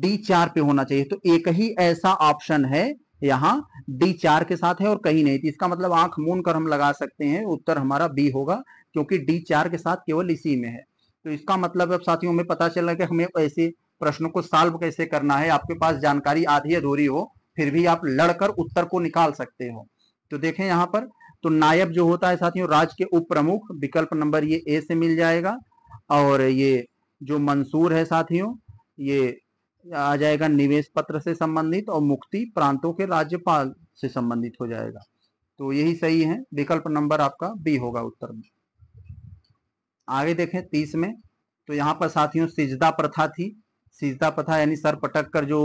डी चार पे होना चाहिए तो एक ही ऐसा ऑप्शन है यहाँ डी चार के साथ है और कहीं नहीं थी तो इसका मतलब आंख मून कर हम लगा सकते हैं उत्तर हमारा बी होगा क्योंकि डी चार के साथ केवल इसी में है तो इसका मतलब अब साथियों में पता चल रहा है कि हमें ऐसे प्रश्नों को सॉल्व कैसे करना है आपके पास जानकारी आधी अधूरी हो फिर भी आप लड़कर उत्तर को निकाल सकते हो तो देखें यहाँ पर तो नायब जो होता है साथियों राज्य के उप प्रमुख विकल्प नंबर ये ए से मिल जाएगा और ये जो मंसूर है साथियों ये आ जाएगा निवेश पत्र से संबंधित और मुक्ति प्रांतों के राज्यपाल से संबंधित हो जाएगा तो यही सही है विकल्प नंबर आपका बी होगा उत्तर में आगे देखें तीस में तो यहाँ पर साथियों सिजदा प्रथा थी सीता प्रथा यानी सर पटक कर जो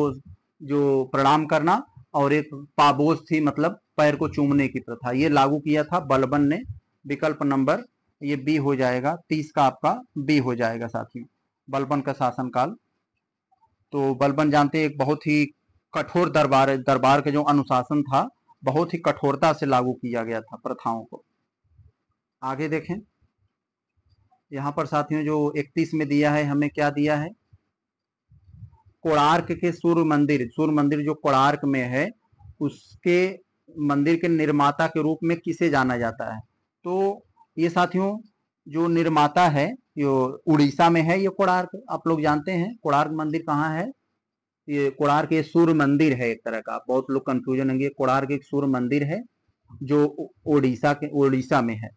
जो प्रणाम करना और एक पाबोस थी मतलब पैर को चूमने की प्रथा ये लागू किया था बलबन ने विकल्प नंबर ये बी हो जाएगा तीस का आपका बी हो जाएगा साथियों बलबन का शासनकाल तो बलबन जानते एक बहुत ही कठोर दरबार दरबार के जो अनुशासन था बहुत ही कठोरता से लागू किया गया था प्रथाओं को आगे देखें यहाँ पर साथियों जो इकतीस में दिया है हमें क्या दिया है कोणार्क के सूर्य मंदिर सूर्य मंदिर जो कोणार्क में है उसके मंदिर के निर्माता के रूप में किसे जाना जाता है तो ये साथियों जो निर्माता है ये उड़ीसा में है ये कोणार्क आप लोग जानते हैं कोणार्क मंदिर कहाँ है ये कोणार्क ये सूर्य मंदिर है एक तरह का बहुत लोग कंफ्यूजन होंगे कोणार्क एक सूर्य मंदिर है जो उड़ीसा के उड़ीसा में है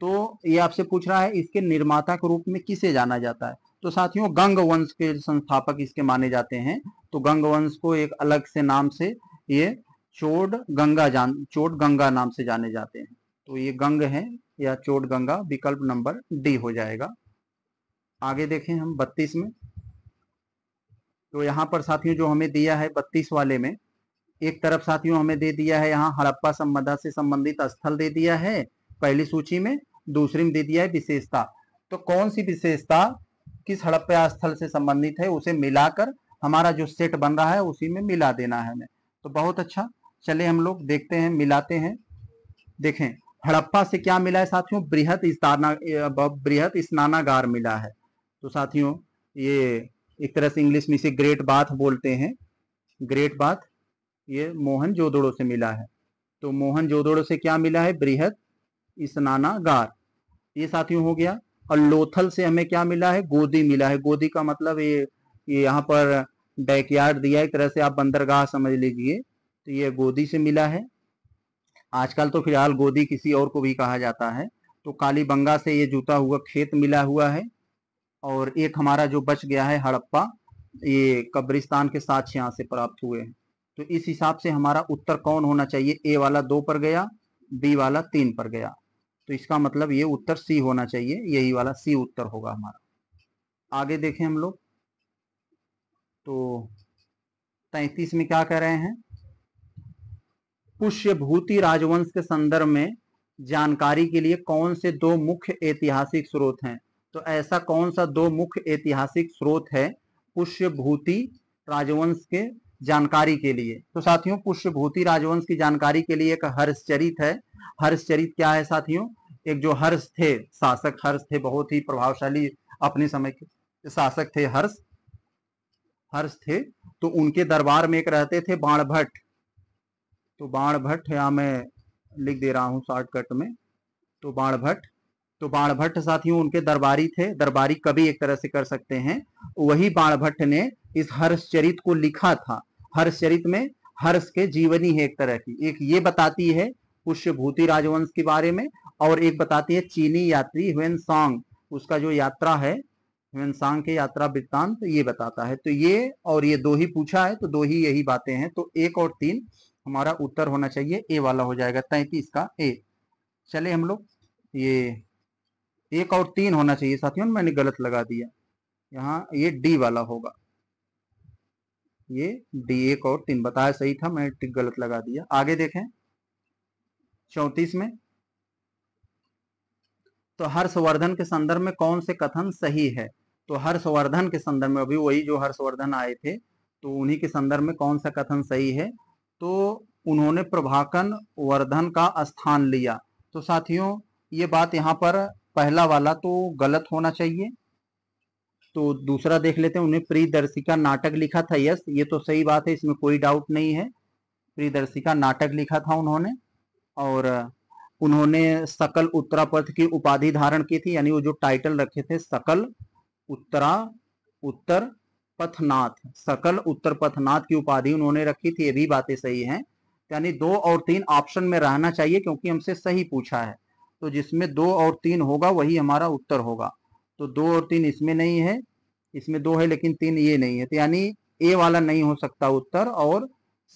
तो ये आपसे पूछ रहा है इसके निर्माता के रूप में किसे जाना जाता है तो साथियों गंग वंश के संस्थापक इसके माने जाते हैं तो गंग वंश को एक अलग से नाम से ये चोट गंगा जान चोट गंगा नाम से जाने जाते हैं तो ये गंग है या चोट गंगा विकल्प नंबर डी हो जाएगा आगे देखें हम बत्तीस में तो यहाँ पर साथियों जो हमें दिया है बत्तीस वाले में एक तरफ साथियों हमें दे दिया है यहाँ हड़प्पा संबंधा से संबंधित स्थल दे दिया है पहली सूची में दूसरी में दे दिया है विशेषता तो कौन सी विशेषता किस हड़प्पा स्थल से संबंधित है उसे मिलाकर हमारा जो सेट बन रहा है उसी में मिला देना है हमें तो बहुत अच्छा चले हम लोग देखते हैं मिलाते हैं देखें हड़प्पा से क्या मिला है साथियों बृहत स्नाना बृहत स्नानागार मिला है तो साथियों ये एक तरह से इंग्लिश में इसे ग्रेट बाथ बोलते हैं ग्रेट बाथ ये मोहन जोदड़ो से मिला है तो मोहन जोदड़ो से क्या मिला है बृहत स्नानागार ये साथियों हो गया और लोथल से हमें क्या मिला है गोदी मिला है गोदी का मतलब ये ये यहाँ पर बैकयार्ड दिया एक तरह से आप बंदरगाह समझ लीजिए तो ये गोदी से मिला है आजकल तो फिलहाल गोदी किसी और को भी कहा जाता है तो कालीबंगा से ये जूता हुआ खेत मिला हुआ है और एक हमारा जो बच गया है हड़प्पा ये कब्रिस्तान के साक्ष यहाँ से प्राप्त हुए हैं तो इस हिसाब से हमारा उत्तर कौन होना चाहिए ए वाला दो पर गया बी वाला तीन पर गया तो इसका मतलब ये उत्तर सी होना चाहिए यही वाला सी उत्तर होगा हमारा आगे देखें हम लोग तो तैतीस में क्या कह रहे हैं पुष्यभूति राजवंश के संदर्भ में जानकारी के लिए कौन से दो मुख्य ऐतिहासिक स्रोत हैं तो ऐसा कौन सा दो मुख्य ऐतिहासिक स्रोत है पुष्यभूति राजवंश के जानकारी के लिए तो साथियों पुष्यभूति राजवंश की जानकारी के लिए एक हर्षचरित है हर्षचरित क्या है साथियों एक जो हर्ष थे शासक हर्ष थे बहुत ही प्रभावशाली अपने समय के शासक थे हर्ष हर्ष थे तो उनके दरबार में एक रहते थे बाण भट्ट तो बाण भट्ट यहाँ मैं लिख दे रहा हूं शॉर्टकट में तो बाण भट्ट तो बाण भट्ट साथियों उनके दरबारी थे दरबारी कभी एक तरह से कर सकते हैं वही बाण भट्ट ने इस हर्षचरित को लिखा था हर्षचरित में हर्ष के जीवनी है एक तरह की एक ये बताती है पुष्य भूति राजवंश के बारे में और एक बताती है चीनी यात्री ह्वेन सॉन्ग उसका जो यात्रा है ह्वेन सांग के यात्रा वृत्तांत तो ये बताता है तो ये और ये दो ही पूछा है तो दो ही यही बातें हैं तो एक और तीन हमारा उत्तर होना चाहिए ए वाला हो जाएगा तैतीस का ए चले हम लोग ये एक और तीन होना चाहिए साथियों मैंने गलत लगा दिया यहाँ ये डी वाला होगा ये डी एक और तीन बताया सही था मैं गलत लगा दिया आगे देखें चौतीस में तो हर्षवर्धन के संदर्भ में कौन से कथन सही है तो हर्षवर्धन के संदर्भ में अभी वही जो हर्षवर्धन आए थे तो उन्हीं के संदर्भ में कौन सा कथन सही है तो उन्होंने प्रभाकन वर्धन का स्थान लिया तो साथियों ये बात यहाँ पर पहला वाला तो गलत होना चाहिए तो दूसरा देख लेते हैं उन्हें प्रियदर्शिका नाटक लिखा था यस ये तो सही बात है इसमें कोई डाउट नहीं है प्रियदर्शिका नाटक लिखा था उन्होंने और उन्होंने सकल उत्तरापथ की उपाधि धारण की थी यानी वो जो टाइटल रखे थे सकल उत्तरा उत्तर पथनाथ सकल उत्तर पथनाथ की उपाधि उन्होंने रखी थी ये भी बातें सही हैं यानी दो और तीन ऑप्शन में रहना चाहिए क्योंकि हमसे सही पूछा है तो जिसमें दो और तीन होगा वही हमारा उत्तर होगा तो दो और तीन इसमें नहीं है इसमें दो है लेकिन तीन ये नहीं है तो यानी ए वाला नहीं हो सकता उत्तर और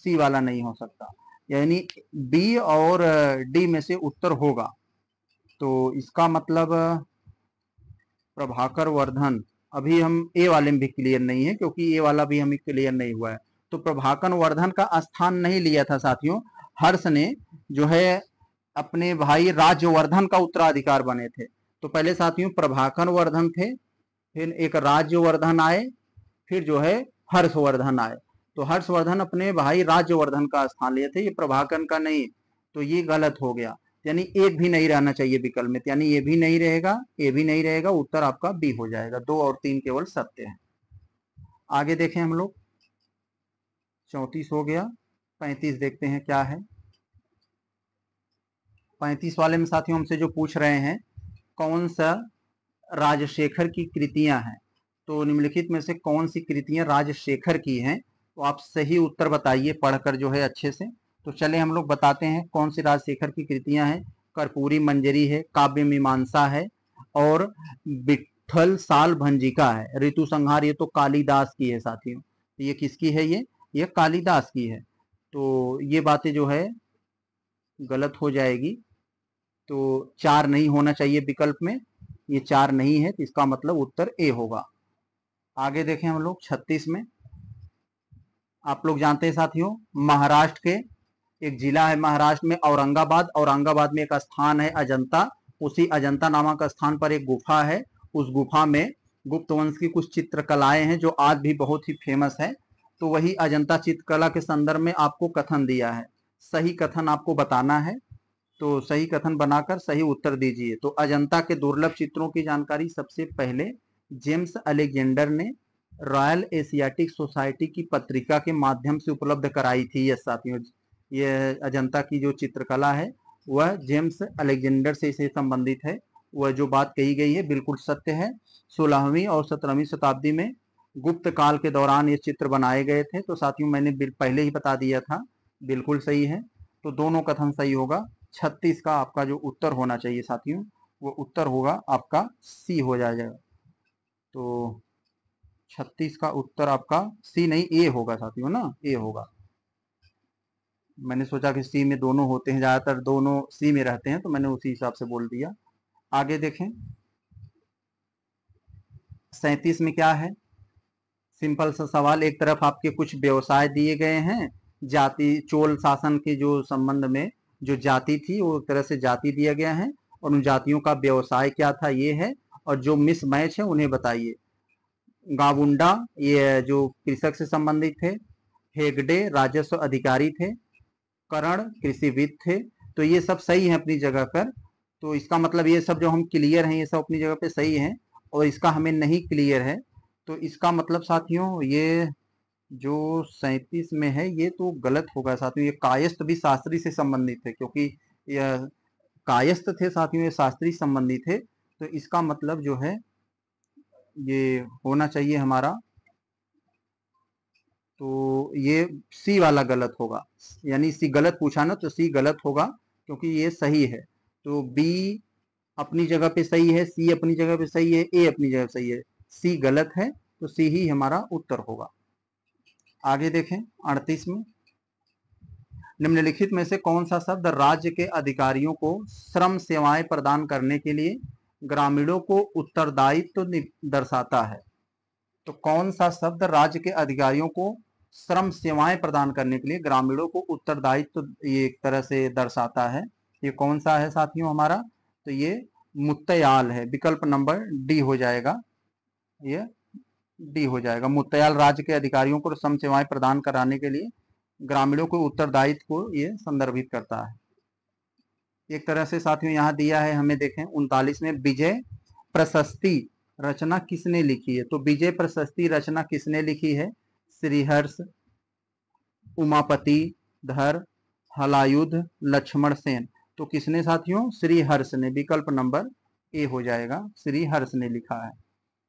सी वाला नहीं हो सकता यानी बी और डी में से उत्तर होगा तो इसका मतलब प्रभाकर वर्धन अभी हम ए वाले में भी क्लियर नहीं है क्योंकि ए वाला भी हमें क्लियर नहीं हुआ है तो प्रभाकर वर्धन का स्थान नहीं लिया था साथियों हर्ष ने जो है अपने भाई राज्यवर्धन का उत्तराधिकार बने थे तो पहले साथियों प्रभाकर वर्धन थे फिर एक राज्यवर्धन आए फिर जो है हर्षवर्धन आए तो हर्षवर्धन अपने भाई राज्यवर्धन का स्थान लिए थे ये प्रभाकरण का नहीं तो ये गलत हो गया यानी एक भी नहीं रहना चाहिए विकल्प में यानी ये भी नहीं रहेगा ये भी नहीं रहेगा उत्तर आपका बी हो जाएगा दो और तीन केवल सत्य है आगे देखें हम लोग चौतीस हो गया पैंतीस देखते हैं क्या है पैंतीस वाले में साथियों हमसे जो पूछ रहे हैं कौन सा राजशेखर की कृतियां हैं तो निम्नलिखित में से कौन सी कृतियां राजशेखर की हैं तो आप सही उत्तर बताइए पढ़कर जो है अच्छे से तो चले हम लोग बताते हैं कौन सी राजशेखर की कृतियां हैं कर्पूरी मंजरी है काव्य मीमांसा है और विठल साल भंजिका है ऋतु संहार ये तो कालिदास की है साथियों तो ये किसकी है ये ये कालिदास की है तो ये बातें जो है गलत हो जाएगी तो चार नहीं होना चाहिए विकल्प में ये चार नहीं है तो इसका मतलब उत्तर ए होगा आगे देखें हम लोग छत्तीस में आप लोग जानते हैं साथियों महाराष्ट्र के एक जिला है महाराष्ट्र में औरंगाबाद औरंगाबाद में एक स्थान है अजंता उसी अजंता नामक स्थान पर एक गुफा है उस गुफा में गुप्त वंश की कुछ चित्रकलाएं हैं जो आज भी बहुत ही फेमस है तो वही अजंता चित्रकला के संदर्भ में आपको कथन दिया है सही कथन आपको बताना है तो सही कथन बनाकर सही उत्तर दीजिए तो अजंता के दुर्लभ चित्रों की जानकारी सबसे पहले जेम्स अलेक्जेंडर ने रॉयल एशियाटिक सोसाइटी की पत्रिका के माध्यम से उपलब्ध कराई थी यह साथियों ये अजंता की जो चित्रकला है वह जेम्स अलेक्जेंडर से इसे संबंधित है वह जो बात कही गई है बिल्कुल सत्य है सोलहवीं और सत्रहवीं शताब्दी में गुप्त काल के दौरान ये चित्र बनाए गए थे तो साथियों मैंने पहले ही बता दिया था बिल्कुल सही है तो दोनों कथन सही होगा छत्तीस का आपका जो उत्तर होना चाहिए साथियों वो उत्तर होगा आपका सी हो जाएगा तो छत्तीस का उत्तर आपका सी नहीं ए होगा साथियों ना ए होगा मैंने सोचा कि सी में दोनों होते हैं ज्यादातर दोनों सी में रहते हैं तो मैंने उसी हिसाब से बोल दिया आगे देखें सैतीस में क्या है सिंपल सा सवाल एक तरफ आपके कुछ व्यवसाय दिए गए हैं जाति चोल शासन के जो संबंध में जो जाति थी वो एक तरह से जाति दिया गया है और उन जातियों का व्यवसाय क्या था ये है और जो मिस मैच है उन्हें बताइए गावुंडा ये जो कृषक से संबंधित थे हेगडे राजस्व अधिकारी थे करण कृषिविद थे तो ये सब सही है अपनी जगह पर तो इसका मतलब ये सब जो हम क्लियर हैं ये सब अपनी जगह पे सही है और इसका हमें नहीं क्लियर है तो इसका मतलब साथियों ये जो सैतीस में है ये तो गलत होगा साथियों ये कायस्थ भी शास्त्री से संबंधित थे क्योंकि कायस्थ थे साथियों ये शास्त्री संबंधित थे तो इसका मतलब जो है ये होना चाहिए हमारा तो ये सी वाला गलत होगा यानी सी गलत पूछा ना तो सी गलत होगा क्योंकि ये सही है तो बी अपनी जगह पे सही है सी अपनी जगह पे सही है ए अपनी जगह सही है सी गलत है तो सी ही हमारा उत्तर होगा आगे देखें अड़तीस में निम्नलिखित में से कौन सा शब्द राज्य के अधिकारियों को श्रम सेवाएं प्रदान करने के लिए ग्रामीणों को उत्तरदायित्व तो दर्शाता है तो कौन सा शब्द राज्य के अधिकारियों को श्रम सेवाएं प्रदान करने के लिए ग्रामीणों को उत्तरदायित्व तो ये एक तरह से दर्शाता है ये कौन सा है साथियों हमारा तो ये मुत्तयाल है विकल्प नंबर डी हो जाएगा ये डी हो जाएगा मुत्तयाल राज्य के अधिकारियों को श्रम सेवाएं प्रदान कराने के लिए ग्रामीणों को उत्तरदायित्व को ये संदर्भित करता है एक तरह से साथियों यहाँ दिया है हमें देखें उनतालीस में विजय प्रशस्ति रचना किसने लिखी है तो विजय प्रशस्ति रचना किसने लिखी है श्रीहर्ष उमापति धर हलायुध लक्ष्मण सेन तो किसने साथियों श्रीहर्ष ने विकल्प नंबर ए हो जाएगा श्रीहर्ष ने लिखा है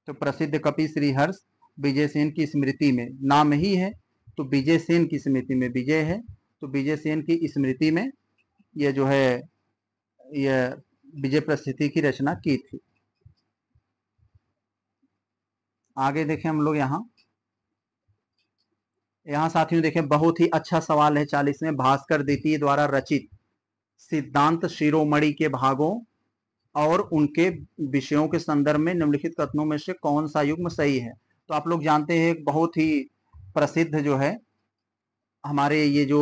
तो प्रसिद्ध कवि श्रीहर्ष विजय सेन की स्मृति में नाम ही है तो विजय सेन की स्मृति में विजय है तो विजय सेन की स्मृति में यह जो है यह विजय प्रस्थिति की रचना की थी आगे देखें हम लोग यहाँ यहाँ साथियों देखें बहुत ही अच्छा सवाल है चालीस में भास्कर द्वितीय द्वारा रचित सिद्धांत शिरोमणि के भागों और उनके विषयों के संदर्भ में निम्नलिखित कथनों में से कौन सा युग्म सही है तो आप लोग जानते हैं बहुत ही प्रसिद्ध जो है हमारे ये जो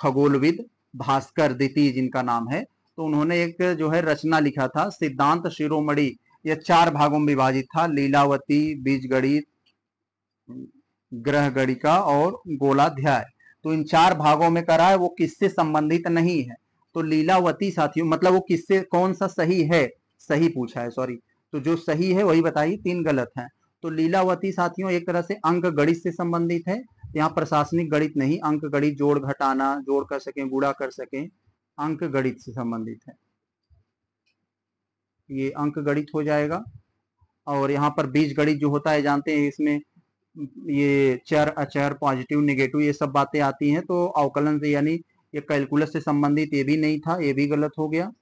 खगोलविद भास्कर द्वितीय जिनका नाम है तो उन्होंने एक जो है रचना लिखा था सिद्धांत शिरोमणि यह चार भागों में विभाजित था लीलावती बीजगणित ग्रह गणिका और गोलाध्याय तो इन चार भागों में करा है वो किससे संबंधित नहीं है तो लीलावती साथियों मतलब वो किससे कौन सा सही है सही पूछा है सॉरी तो जो सही है वही बताइए तीन गलत हैं तो लीलावती साथियों एक तरह से अंक गणित से संबंधित है यहाँ प्रशासनिक गणित नहीं अंक गणित जोड़ घटाना जोड़ कर सकें गुड़ा कर सकें अंक गणित से संबंधित है ये अंक गणित हो जाएगा और यहाँ पर बीज गणित जो होता है जानते हैं इसमें ये चर अचर पॉजिटिव नेगेटिव ये सब बातें आती हैं तो अवकलन से यानी ये कैलकुलस से संबंधित ये भी नहीं था ये भी गलत हो गया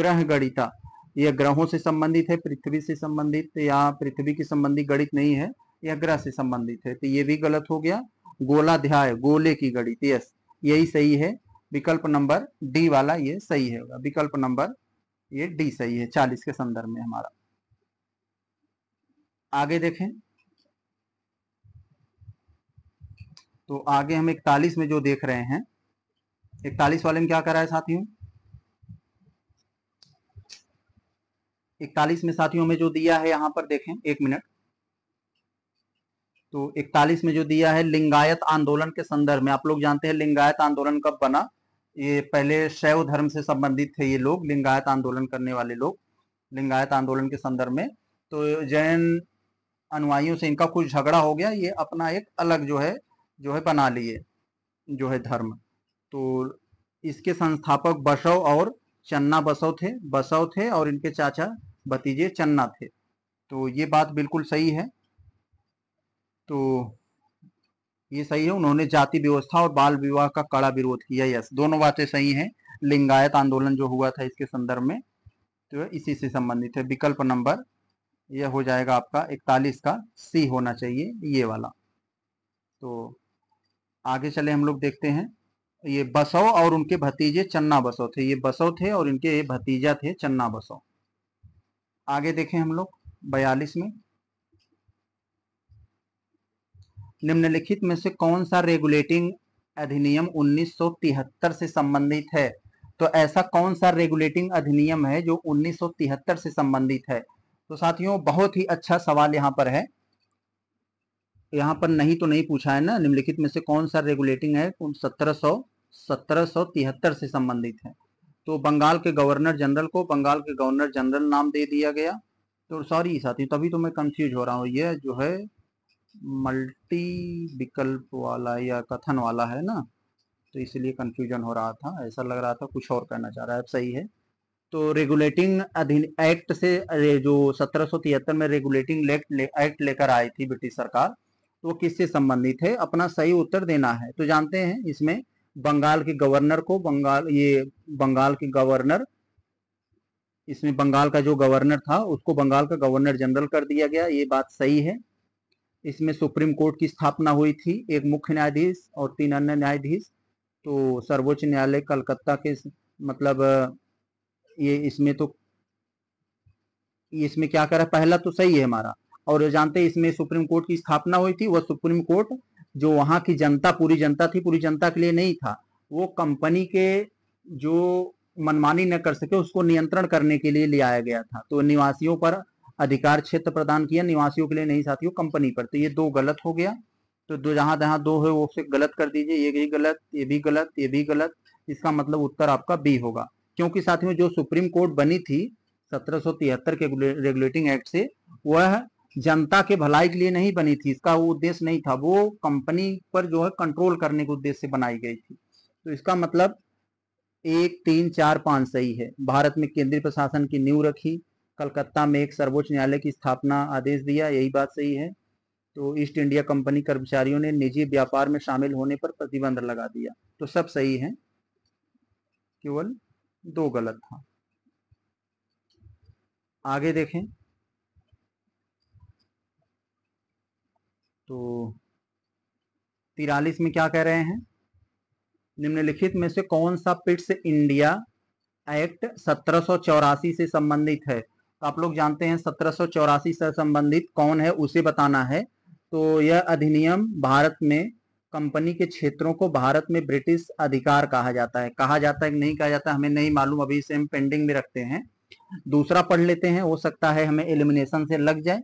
ग्रह गणिता यह ग्रहों से संबंधित है पृथ्वी से संबंधित तो या पृथ्वी के संबंधित गणित नहीं है यह ग्रह से संबंधित है तो ये भी गलत हो गया गोलाध्याय गोले की गणित यस यही सही है विकल्प नंबर डी वाला ये सही है विकल्प नंबर ये डी सही है चालीस के संदर्भ में हमारा आगे देखें तो आगे हम इकतालीस में जो देख रहे हैं इकतालीस वाले में क्या करा है साथियों इकतालीस में साथियों में जो दिया है यहां पर देखें एक मिनट तो इकतालीस में जो दिया है लिंगायत आंदोलन के संदर्भ में आप लोग जानते हैं लिंगायत आंदोलन कब बना ये पहले शैव धर्म से संबंधित थे ये लोग लिंगायत आंदोलन करने वाले लोग लिंगायत आंदोलन के संदर्भ में तो जैन अनुयायियों से इनका कुछ झगड़ा हो गया ये अपना एक अलग जो है जो है बना लिए जो है धर्म तो इसके संस्थापक बसव और चन्ना बसव थे बसव थे और इनके चाचा भतीजे चन्ना थे तो ये बात बिल्कुल सही है तो ये सही है उन्होंने जाति व्यवस्था और बाल विवाह का कड़ा विरोध किया यस दोनों बातें सही हैं लिंगायत आंदोलन जो हुआ था इसके संदर्भ में तो इसी से संबंधित है विकल्प नंबर यह हो जाएगा आपका इकतालीस का सी होना चाहिए ये वाला तो आगे चले हम लोग देखते हैं ये बसव और उनके भतीजे चन्ना बसव थे ये बसव थे और इनके भतीजा थे चन्ना बसव आगे देखें हम लोग बयालीस में निम्नलिखित में से कौन सा रेगुलेटिंग अधिनियम 1973 से संबंधित है तो ऐसा कौन सा रेगुलेटिंग अधिनियम है जो 1973 से संबंधित है तो साथियों बहुत ही अच्छा सवाल यहाँ पर है यहाँ पर नहीं तो नहीं पूछा है ना निम्नलिखित में से कौन सा रेगुलेटिंग है सत्रह सौ सत्रह सौ तिहत्तर से संबंधित है तो बंगाल के गवर्नर जनरल को बंगाल के गवर्नर जनरल नाम दे दिया गया तो सॉरी साथी तभी तो मैं कंफ्यूज हो रहा हूँ ये जो है मल्टी विकल्प वाला या कथन वाला है ना तो इसलिए कंफ्यूजन हो रहा था ऐसा लग रहा था कुछ और कहना चाह रहा है अब सही है तो रेगुलेटिंग एक्ट से जो सत्रह में रेगुलेटिंग एक्ट लेकर आई थी ब्रिटिश सरकार तो वो किससे संबंधित है अपना सही उत्तर देना है तो जानते हैं इसमें बंगाल के गवर्नर को बंगाल ये बंगाल के गवर्नर इसमें बंगाल का जो गवर्नर था उसको बंगाल का गवर्नर जनरल कर दिया गया ये बात सही है इसमें सुप्रीम कोर्ट की स्थापना हुई थी एक मुख्य न्यायाधीश और तीन अन्य न्यायाधीश तो सर्वोच्च न्यायालय कलकत्ता के मतलब ये इसमें तो इसमें क्या करा पहला तो सही है हमारा और जानते हैं इसमें सुप्रीम कोर्ट की स्थापना हुई थी वह सुप्रीम कोर्ट जो वहां की जनता पूरी जनता थी पूरी जनता के लिए नहीं था वो कंपनी के जो मनमानी न कर सके उसको नियंत्रण करने के लिए ले आया गया था तो निवासियों पर अधिकार क्षेत्र प्रदान किया निवासियों के लिए नहीं साथियों कंपनी पर तो ये दो गलत हो गया तो दो जहां जहां दो है वो उसे गलत कर दीजिए ये भी गलत ये भी गलत ये भी गलत इसका मतलब उत्तर आपका बी होगा क्योंकि साथियों जो सुप्रीम कोर्ट बनी थी सत्रह के रेगुलेटिंग एक्ट से वह जनता के भलाई के लिए नहीं बनी थी इसका वो उद्देश्य नहीं था वो कंपनी पर जो है कंट्रोल करने के उद्देश्य से बनाई गई थी तो इसका मतलब एक तीन चार पांच सही है भारत में केंद्रीय प्रशासन की नींव रखी कलकत्ता में एक सर्वोच्च न्यायालय की स्थापना आदेश दिया यही बात सही है तो ईस्ट इंडिया कंपनी कर्मचारियों ने निजी व्यापार में शामिल होने पर प्रतिबंध लगा दिया तो सब सही है केवल दो गलत था आगे देखें तो तिरालीस में क्या कह रहे हैं निम्नलिखित में से कौन सा पिट्स इंडिया एक्ट सत्रह से संबंधित है तो आप लोग जानते हैं सत्रह से संबंधित कौन है उसे बताना है तो यह अधिनियम भारत में कंपनी के क्षेत्रों को भारत में ब्रिटिश अधिकार कहा जाता है कहा जाता है नहीं कहा जाता हमें नहीं मालूम अभी इसे हम पेंडिंग में रखते हैं दूसरा पढ़ लेते हैं हो सकता है हमें एलिमिनेशन से लग जाए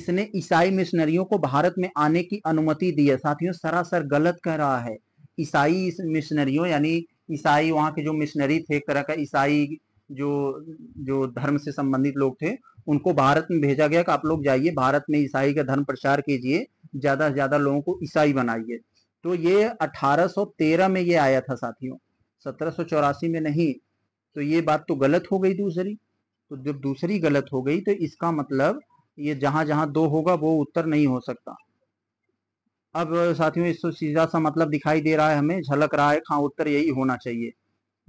इसने ईसाई मिशनरियों को भारत में आने की अनुमति दी है साथियों सरासर गलत कह रहा है ईसाई मिशनरियों यानी ईसाई वहां के जो मिशनरी थे तरह का ईसाई जो जो धर्म से संबंधित लोग थे उनको भारत में भेजा गया कि आप लोग जाइए भारत में ईसाई का धर्म प्रचार कीजिए ज्यादा से ज्यादा लोगों को ईसाई बनाइए तो ये 1813 में ये आया था साथियों सत्रह में नहीं तो ये बात तो गलत हो गई दूसरी तो जब दूसरी गलत हो गई तो इसका मतलब ये जहां जहां दो होगा वो उत्तर नहीं हो सकता अब साथियों इस सीधा सा मतलब दिखाई दे रहा है हमें झलक रहा है हाँ उत्तर यही होना चाहिए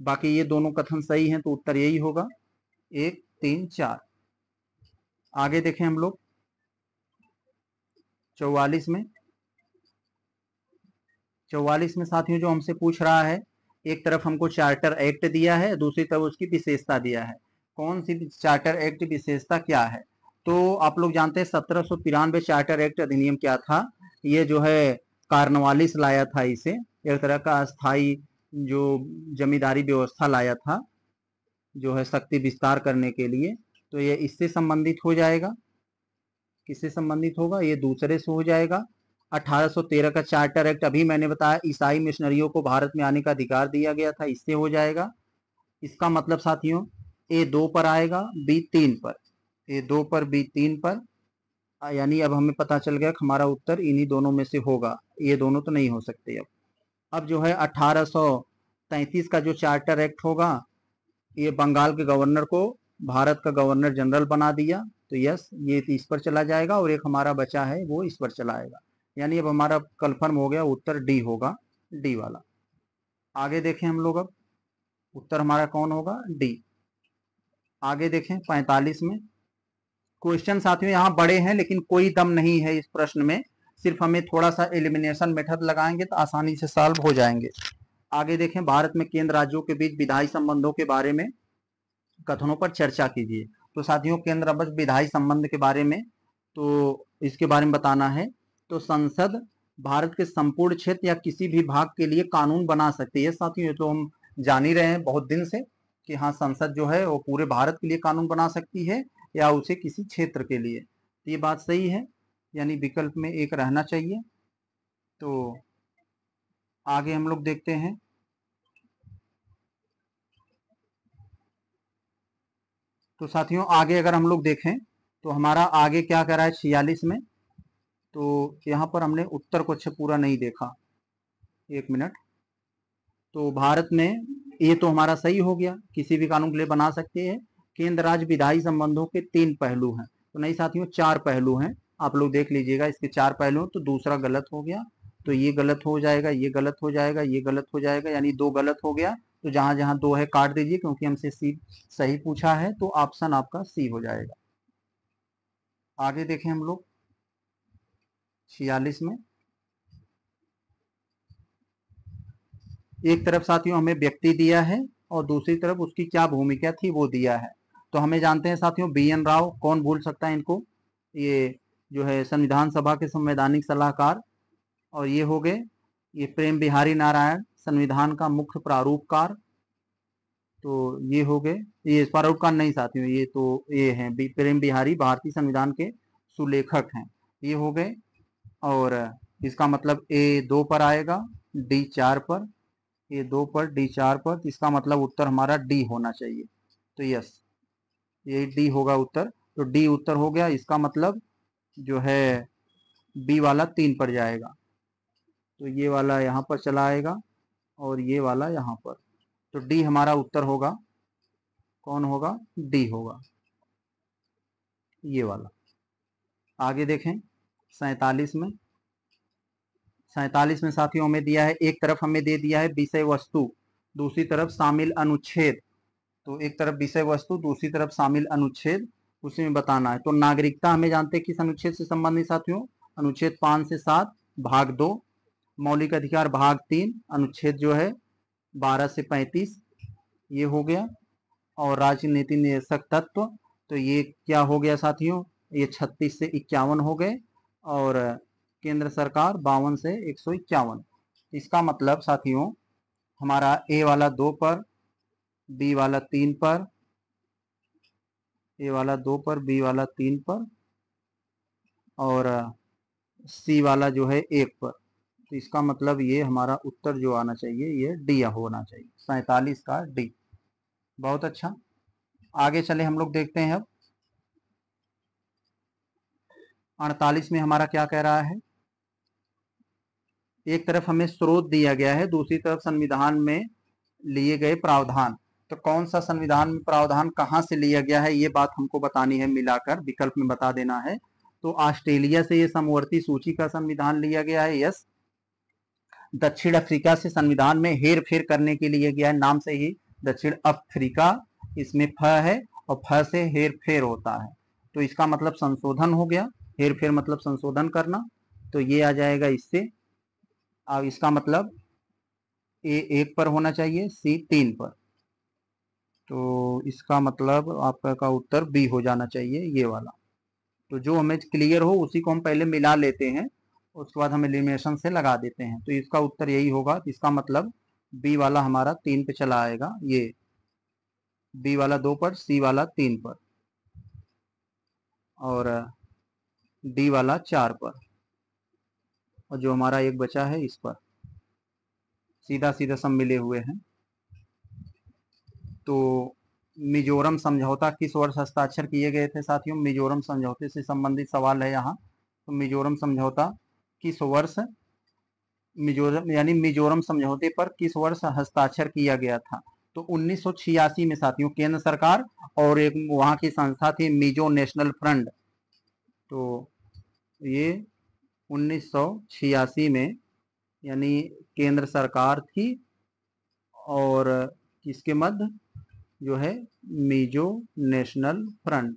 बाकी ये दोनों कथन सही हैं तो उत्तर यही होगा एक तीन चार आगे देखें हम लोग चौवालीस में चौवालीस में साथियों जो हमसे पूछ रहा है एक तरफ हमको चार्टर एक्ट दिया है दूसरी तरफ उसकी विशेषता दिया है कौन सी चार्टर एक्ट विशेषता क्या है तो आप लोग जानते हैं सत्रह सौ तिरानवे चार्टर एक्ट अधिनियम क्या था ये जो है कार्नवालिस लाया था इसे एक तरह का अस्थाई जो जमींदारी व्यवस्था लाया था जो है शक्ति विस्तार करने के लिए तो ये इससे संबंधित हो जाएगा किससे संबंधित होगा ये दूसरे से हो जाएगा 1813 का चार्टर एक्ट अभी मैंने बताया ईसाई मिशनरियों को भारत में आने का अधिकार दिया गया था इससे हो जाएगा इसका मतलब साथियों ए दो पर आएगा बी तीन पर ए दो पर बी तीन पर यानी अब हमें पता चल गया हमारा उत्तर इन्हीं दोनों में से होगा ये दोनों तो नहीं हो सकते अब अब जो है अठारह का जो चार्टर एक्ट होगा ये बंगाल के गवर्नर को भारत का गवर्नर जनरल बना दिया तो यस ये इस पर चला जाएगा और एक हमारा बचा है वो इस पर चलाएगा यानी अब हमारा कन्फर्म हो गया उत्तर डी होगा डी वाला आगे देखें हम लोग अब उत्तर हमारा कौन होगा डी आगे देखें 45 में क्वेश्चन साथियों यहाँ बड़े हैं लेकिन कोई दम नहीं है इस प्रश्न में सिर्फ हमें थोड़ा सा एलिमिनेशन मेथड लगाएंगे तो आसानी से सॉल्व हो जाएंगे आगे देखें भारत में केंद्र राज्यों के बीच विधायी संबंधों के बारे में कथनों पर चर्चा कीजिए तो साथियों केंद्र अवध विधायी संबंध के बारे में तो इसके बारे में बताना है तो संसद भारत के संपूर्ण क्षेत्र या किसी भी भाग के लिए कानून बना सकती है साथियों तो हम जान ही रहे हैं बहुत दिन से कि हाँ संसद जो है वो पूरे भारत के लिए कानून बना सकती है या उसे किसी क्षेत्र के लिए तो ये बात सही है यानी विकल्प में एक रहना चाहिए तो आगे हम लोग देखते हैं तो साथियों आगे अगर हम लोग देखें तो हमारा आगे क्या कह रहा है छियालीस में तो यहाँ पर हमने उत्तर को अच्छे पूरा नहीं देखा एक मिनट तो भारत में ये तो हमारा सही हो गया किसी भी कानून के लिए बना सकते हैं केंद्र राज्य विधायी संबंधों के तीन पहलू हैं तो नहीं साथियों चार पहलू हैं आप लोग देख लीजिएगा इसके चार पहलू तो दूसरा गलत हो गया तो ये गलत हो जाएगा ये गलत हो जाएगा ये गलत हो जाएगा यानी दो गलत हो गया तो जहां जहां दो है काट दीजिए क्योंकि हमसे सी सही पूछा है तो ऑप्शन आपका सी हो जाएगा आगे देखें हम लोग छियालीस में एक तरफ साथियों हमें व्यक्ति दिया है और दूसरी तरफ उसकी क्या भूमिका थी वो दिया है तो हमें जानते हैं साथियों बी एन राव कौन भूल सकता है इनको ये जो है संविधान सभा के संवैधानिक सलाहकार और ये हो गए ये प्रेम बिहारी नारायण संविधान का मुख्य प्रारूपकार तो ये हो गए ये प्रारूपकार नहीं साथियों ये तो ये हैं प्रेम बिहारी भारतीय संविधान के सुलेखक हैं ये हो गए और इसका मतलब ए दो पर आएगा डी चार पर ए दो पर डी चार पर तो इसका मतलब उत्तर हमारा डी होना चाहिए तो यस ये डी होगा उत्तर तो डी उत्तर हो गया इसका मतलब जो है बी वाला तीन पर जाएगा तो ये वाला यहाँ पर चला आएगा और ये वाला यहाँ पर तो डी हमारा उत्तर होगा कौन होगा डी होगा ये वाला आगे देखें सैतालीस में सैतालीस में साथियों हमें दिया है एक तरफ हमें दे दिया है विषय वस्तु दूसरी तरफ शामिल अनुच्छेद तो एक तरफ विषय वस्तु दूसरी तरफ शामिल अनुच्छेद उसी में बताना है तो नागरिकता हमें जानते हैं किस अनुच्छेद से संबंधित साथियों अनुच्छेद पाँच से सात भाग दो मौलिक अधिकार भाग तीन अनुच्छेद जो है बारह से पैंतीस ये हो गया और राजनीति निदेशक तत्व तो ये क्या हो गया साथियों ये छत्तीस से इक्यावन हो गए और केंद्र सरकार बावन से एक सौ इक्यावन इसका मतलब साथियों हमारा ए वाला दो पर बी वाला तीन पर ए वाला दो पर बी वाला तीन पर और सी वाला जो है एक पर तो इसका मतलब ये हमारा उत्तर जो आना चाहिए ये डी होना चाहिए सैतालीस का डी बहुत अच्छा आगे चले हम लोग देखते हैं अब अड़तालीस में हमारा क्या कह रहा है एक तरफ हमें स्रोत दिया गया है दूसरी तरफ संविधान में लिए गए प्रावधान तो कौन सा संविधान में प्रावधान कहाँ से लिया गया है ये बात हमको बतानी है मिलाकर विकल्प में बता देना है तो ऑस्ट्रेलिया से ये समवर्ती सूची का संविधान लिया गया है यस दक्षिण अफ्रीका से संविधान में हेर फेर करने के लिए गया है नाम से ही दक्षिण अफ्रीका इसमें फ है और फ से हेर फेर होता है तो इसका मतलब संशोधन हो गया हेर फेर मतलब संशोधन करना तो ये आ जाएगा इससे अब इसका मतलब ए एक पर होना चाहिए सी तीन पर तो इसका मतलब आपका का उत्तर बी हो जाना चाहिए ये वाला तो जो हमें क्लियर हो उसी को हम पहले मिला लेते हैं उसके बाद हम एलिमिनेशन से लगा देते हैं तो इसका उत्तर यही होगा इसका मतलब बी वाला हमारा तीन पे चला आएगा ये बी वाला दो पर सी वाला तीन पर और डी वाला चार पर और जो हमारा एक बचा है इस पर सीधा सीधा सब मिले हुए हैं तो मिजोरम समझौता किस वर्ष हस्ताक्षर किए गए थे साथियों मिजोरम समझौते से संबंधित सवाल है यहाँ तो मिजोरम समझौता किस वर्ष मिजोरम यानी मिजोरम समझौते पर किस वर्ष हस्ताक्षर किया गया था तो उन्नीस में साथियों केंद्र सरकार और एक वहाँ की संस्था थी मिजो नेशनल फ्रंट तो ये उन्नीस में यानी केंद्र सरकार थी और किसके मध्य जो है मिजो नेशनल फ्रंट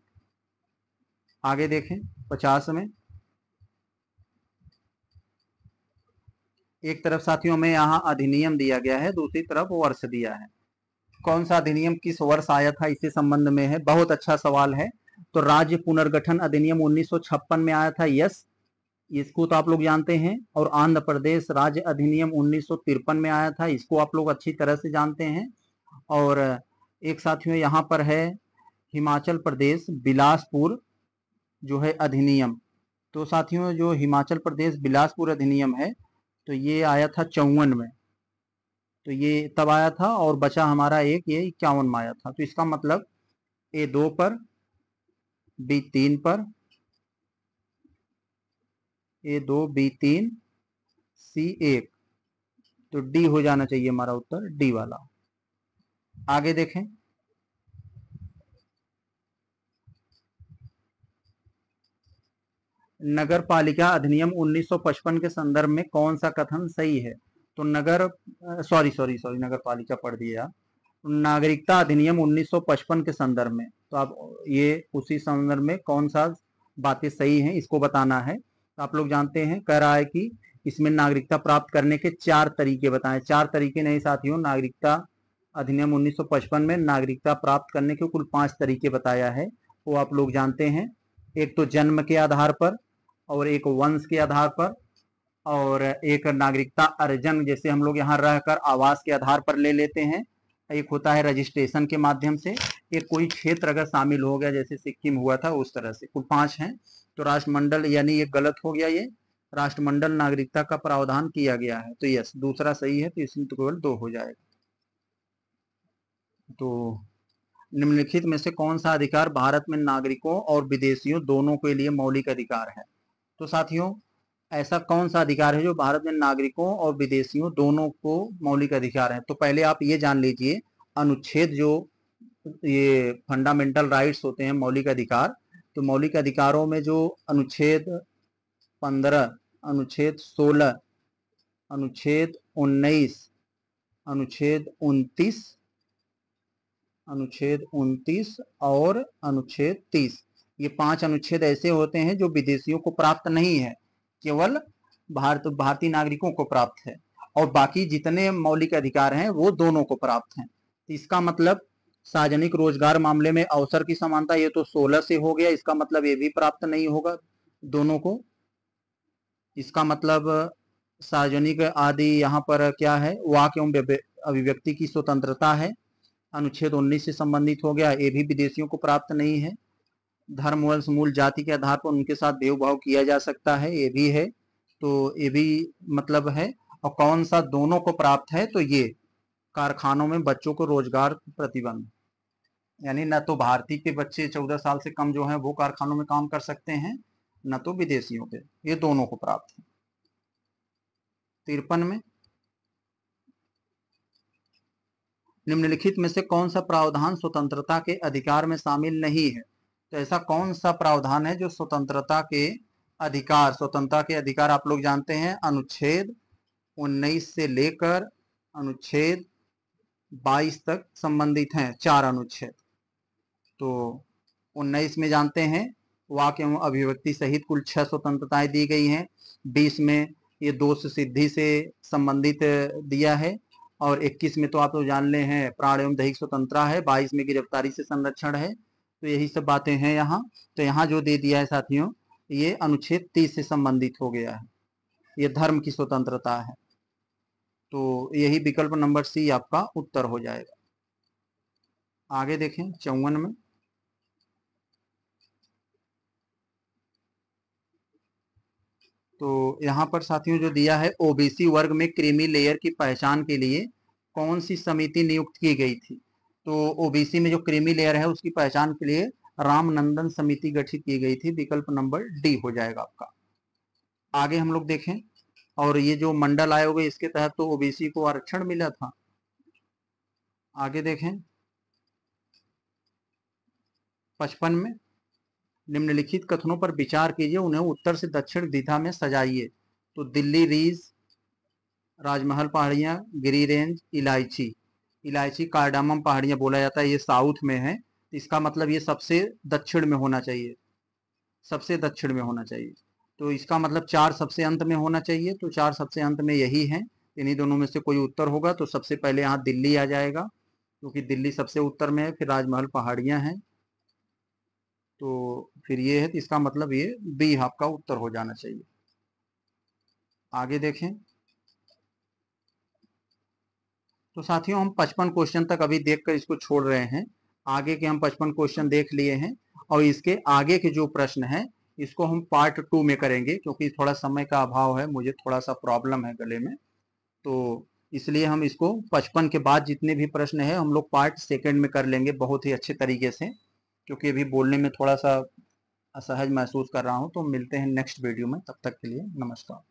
आगे देखें पचास में एक तरफ साथियों में यहाँ अधिनियम दिया गया है दूसरी तरफ वर्ष दिया है कौन सा अधिनियम किस वर्ष आया था इसी संबंध में है बहुत अच्छा सवाल है तो राज्य पुनर्गठन अधिनियम 1956 में आया था यस इसको तो आप लोग जानते हैं और आंध्र प्रदेश राज्य अधिनियम उन्नीस में आया था इसको आप लोग अच्छी तरह से जानते हैं और एक साथियों यहाँ पर है हिमाचल प्रदेश बिलासपुर जो है अधिनियम तो साथियों जो हिमाचल प्रदेश बिलासपुर अधिनियम है तो ये आया था चौवन में तो ये तब आया था और बचा हमारा एक ये इक्यावन में आया था तो इसका मतलब ए दो पर बी तीन पर ए दो बी तीन सी एक तो डी हो जाना चाहिए हमारा उत्तर डी वाला आगे देखें नगर पालिका अधिनियम 1955 के संदर्भ में कौन सा कथन सही है तो नगर सॉरी सॉरी सॉरी नगर पालिका पढ़ दिया नागरिकता अधिनियम 1955 के संदर्भ में तो आप ये उसी संदर्भ में कौन सा बातें सही हैं इसको बताना है तो आप लोग जानते हैं कह रहा है कि इसमें नागरिकता प्राप्त करने के चार तरीके बताए चार तरीके नहीं साथियों नागरिकता अधिनियम 1955 में नागरिकता प्राप्त करने के कुल पांच तरीके बताया है वो आप लोग जानते हैं एक तो जन्म के आधार पर और एक वंश के आधार पर और एक नागरिकता अर्जन जैसे हम लोग यहाँ रहकर आवास के आधार पर ले लेते हैं एक होता है रजिस्ट्रेशन के माध्यम से एक कोई क्षेत्र अगर शामिल हो गया जैसे सिक्किम हुआ था उस तरह से कुल पांच हैं तो राष्ट्रमंडल यानी ये गलत हो गया ये राष्ट्रमंडल नागरिकता का प्रावधान किया गया है तो यस दूसरा सही है तो इसमें तो केवल दो हो जाएगा तो निम्नलिखित में से कौन सा अधिकार भारत में नागरिकों और विदेशियों दोनों के लिए मौलिक अधिकार है तो साथियों ऐसा कौन सा अधिकार है जो भारत में नागरिकों और विदेशियों दोनों को मौलिक अधिकार है तो पहले आप ये जान लीजिए अनुच्छेद जो ये फंडामेंटल राइट्स होते हैं मौलिक अधिकार तो मौलिक अधिकारों में जो अनुच्छेद पंद्रह अनुच्छेद सोलह अनुच्छेद उन्नीस अनुच्छेद उनतीस अनुच्छेद 29 और अनुच्छेद 30 ये पांच अनुच्छेद ऐसे होते हैं जो विदेशियों को प्राप्त नहीं है केवल भारत भारतीय नागरिकों को प्राप्त है और बाकी जितने मौलिक अधिकार हैं वो दोनों को प्राप्त हैं तो इसका मतलब सार्वजनिक रोजगार मामले में अवसर की समानता ये तो 16 से हो गया इसका मतलब ये भी प्राप्त नहीं होगा दोनों को इसका मतलब सार्वजनिक आदि यहाँ पर क्या है वाक एवं अभिव्यक्ति की स्वतंत्रता है अनुच्छेद 19 से संबंधित हो गया ये भी विदेशियों को प्राप्त नहीं है धर्म वंश मूल जाति के आधार पर उनके साथ भेदभाव किया जा सकता है ये भी है तो ये भी मतलब है और कौन सा दोनों को प्राप्त है तो ये कारखानों में बच्चों को रोजगार प्रतिबंध यानी न तो भारतीय के बच्चे चौदह साल से कम जो है वो कारखानों में काम कर सकते हैं न तो विदेशियों के ये दोनों को प्राप्त है तिरपन में निम्नलिखित में से कौन सा प्रावधान स्वतंत्रता के अधिकार में शामिल नहीं है तो ऐसा कौन सा प्रावधान है जो स्वतंत्रता के अधिकार स्वतंत्रता के अधिकार आप लोग जानते हैं अनुच्छेद 19 से लेकर अनुच्छेद 22 तक संबंधित हैं चार अनुच्छेद तो 19 में जानते हैं वाक्य एवं अभिव्यक्ति सहित कुल छह स्वतंत्रताएं दी गई हैं 20 में ये दोष सिद्धि से संबंधित दिया है और 21 में तो आप लोग जान ले हैं प्राण एवं दैहिक स्वतंत्रता है 22 में गिरफ्तारी से संरक्षण है तो यही सब बातें हैं यहाँ तो यहाँ जो दे दिया है साथियों ये अनुच्छेद 30 से संबंधित हो गया है ये धर्म की स्वतंत्रता है तो यही विकल्प नंबर सी आपका उत्तर हो जाएगा आगे देखें चौवन में तो यहाँ पर साथियों जो दिया है ओबीसी वर्ग में क्रीमी लेयर की पहचान के लिए कौन सी समिति नियुक्त की गई थी तो ओबीसी में जो क्रीमी लेयर है उसकी पहचान के लिए रामनंदन समिति गठित की गई थी विकल्प नंबर डी हो जाएगा आपका आगे हम लोग देखें और ये जो मंडल आयोग है इसके तहत तो ओबीसी को आरक्षण मिला था आगे देखें पचपन में निम्नलिखित कथनों पर विचार कीजिए उन्हें उत्तर से दक्षिण दिशा में सजाइए तो दिल्ली रीज राजमहल पहाड़ियां गिरी रेंज इलायची इलायची कार्डामम पहाड़ियाँ बोला जाता है ये साउथ में है इसका मतलब ये सबसे दक्षिण में होना चाहिए सबसे दक्षिण में होना चाहिए तो इसका मतलब चार सबसे अंत में होना चाहिए तो चार सबसे अंत में यही है इन्हीं दोनों में से कोई उत्तर होगा तो सबसे पहले यहाँ दिल्ली आ जाएगा क्योंकि दिल्ली सबसे उत्तर में है फिर राजमहल पहाड़ियां हैं तो फिर ये है तो इसका मतलब ये बी आपका उत्तर हो जाना चाहिए आगे देखें तो साथियों हम पचपन क्वेश्चन तक अभी देखकर इसको छोड़ रहे हैं आगे के हम पचपन क्वेश्चन देख लिए हैं और इसके आगे के जो प्रश्न है इसको हम पार्ट टू में करेंगे क्योंकि थोड़ा समय का अभाव है मुझे थोड़ा सा प्रॉब्लम है गले में तो इसलिए हम इसको पचपन के बाद जितने भी प्रश्न है हम लोग पार्ट सेकंड में कर लेंगे बहुत ही अच्छे तरीके से क्योंकि अभी बोलने में थोड़ा सा असहज महसूस कर रहा हूँ तो मिलते हैं नेक्स्ट वीडियो में तब तक के लिए नमस्कार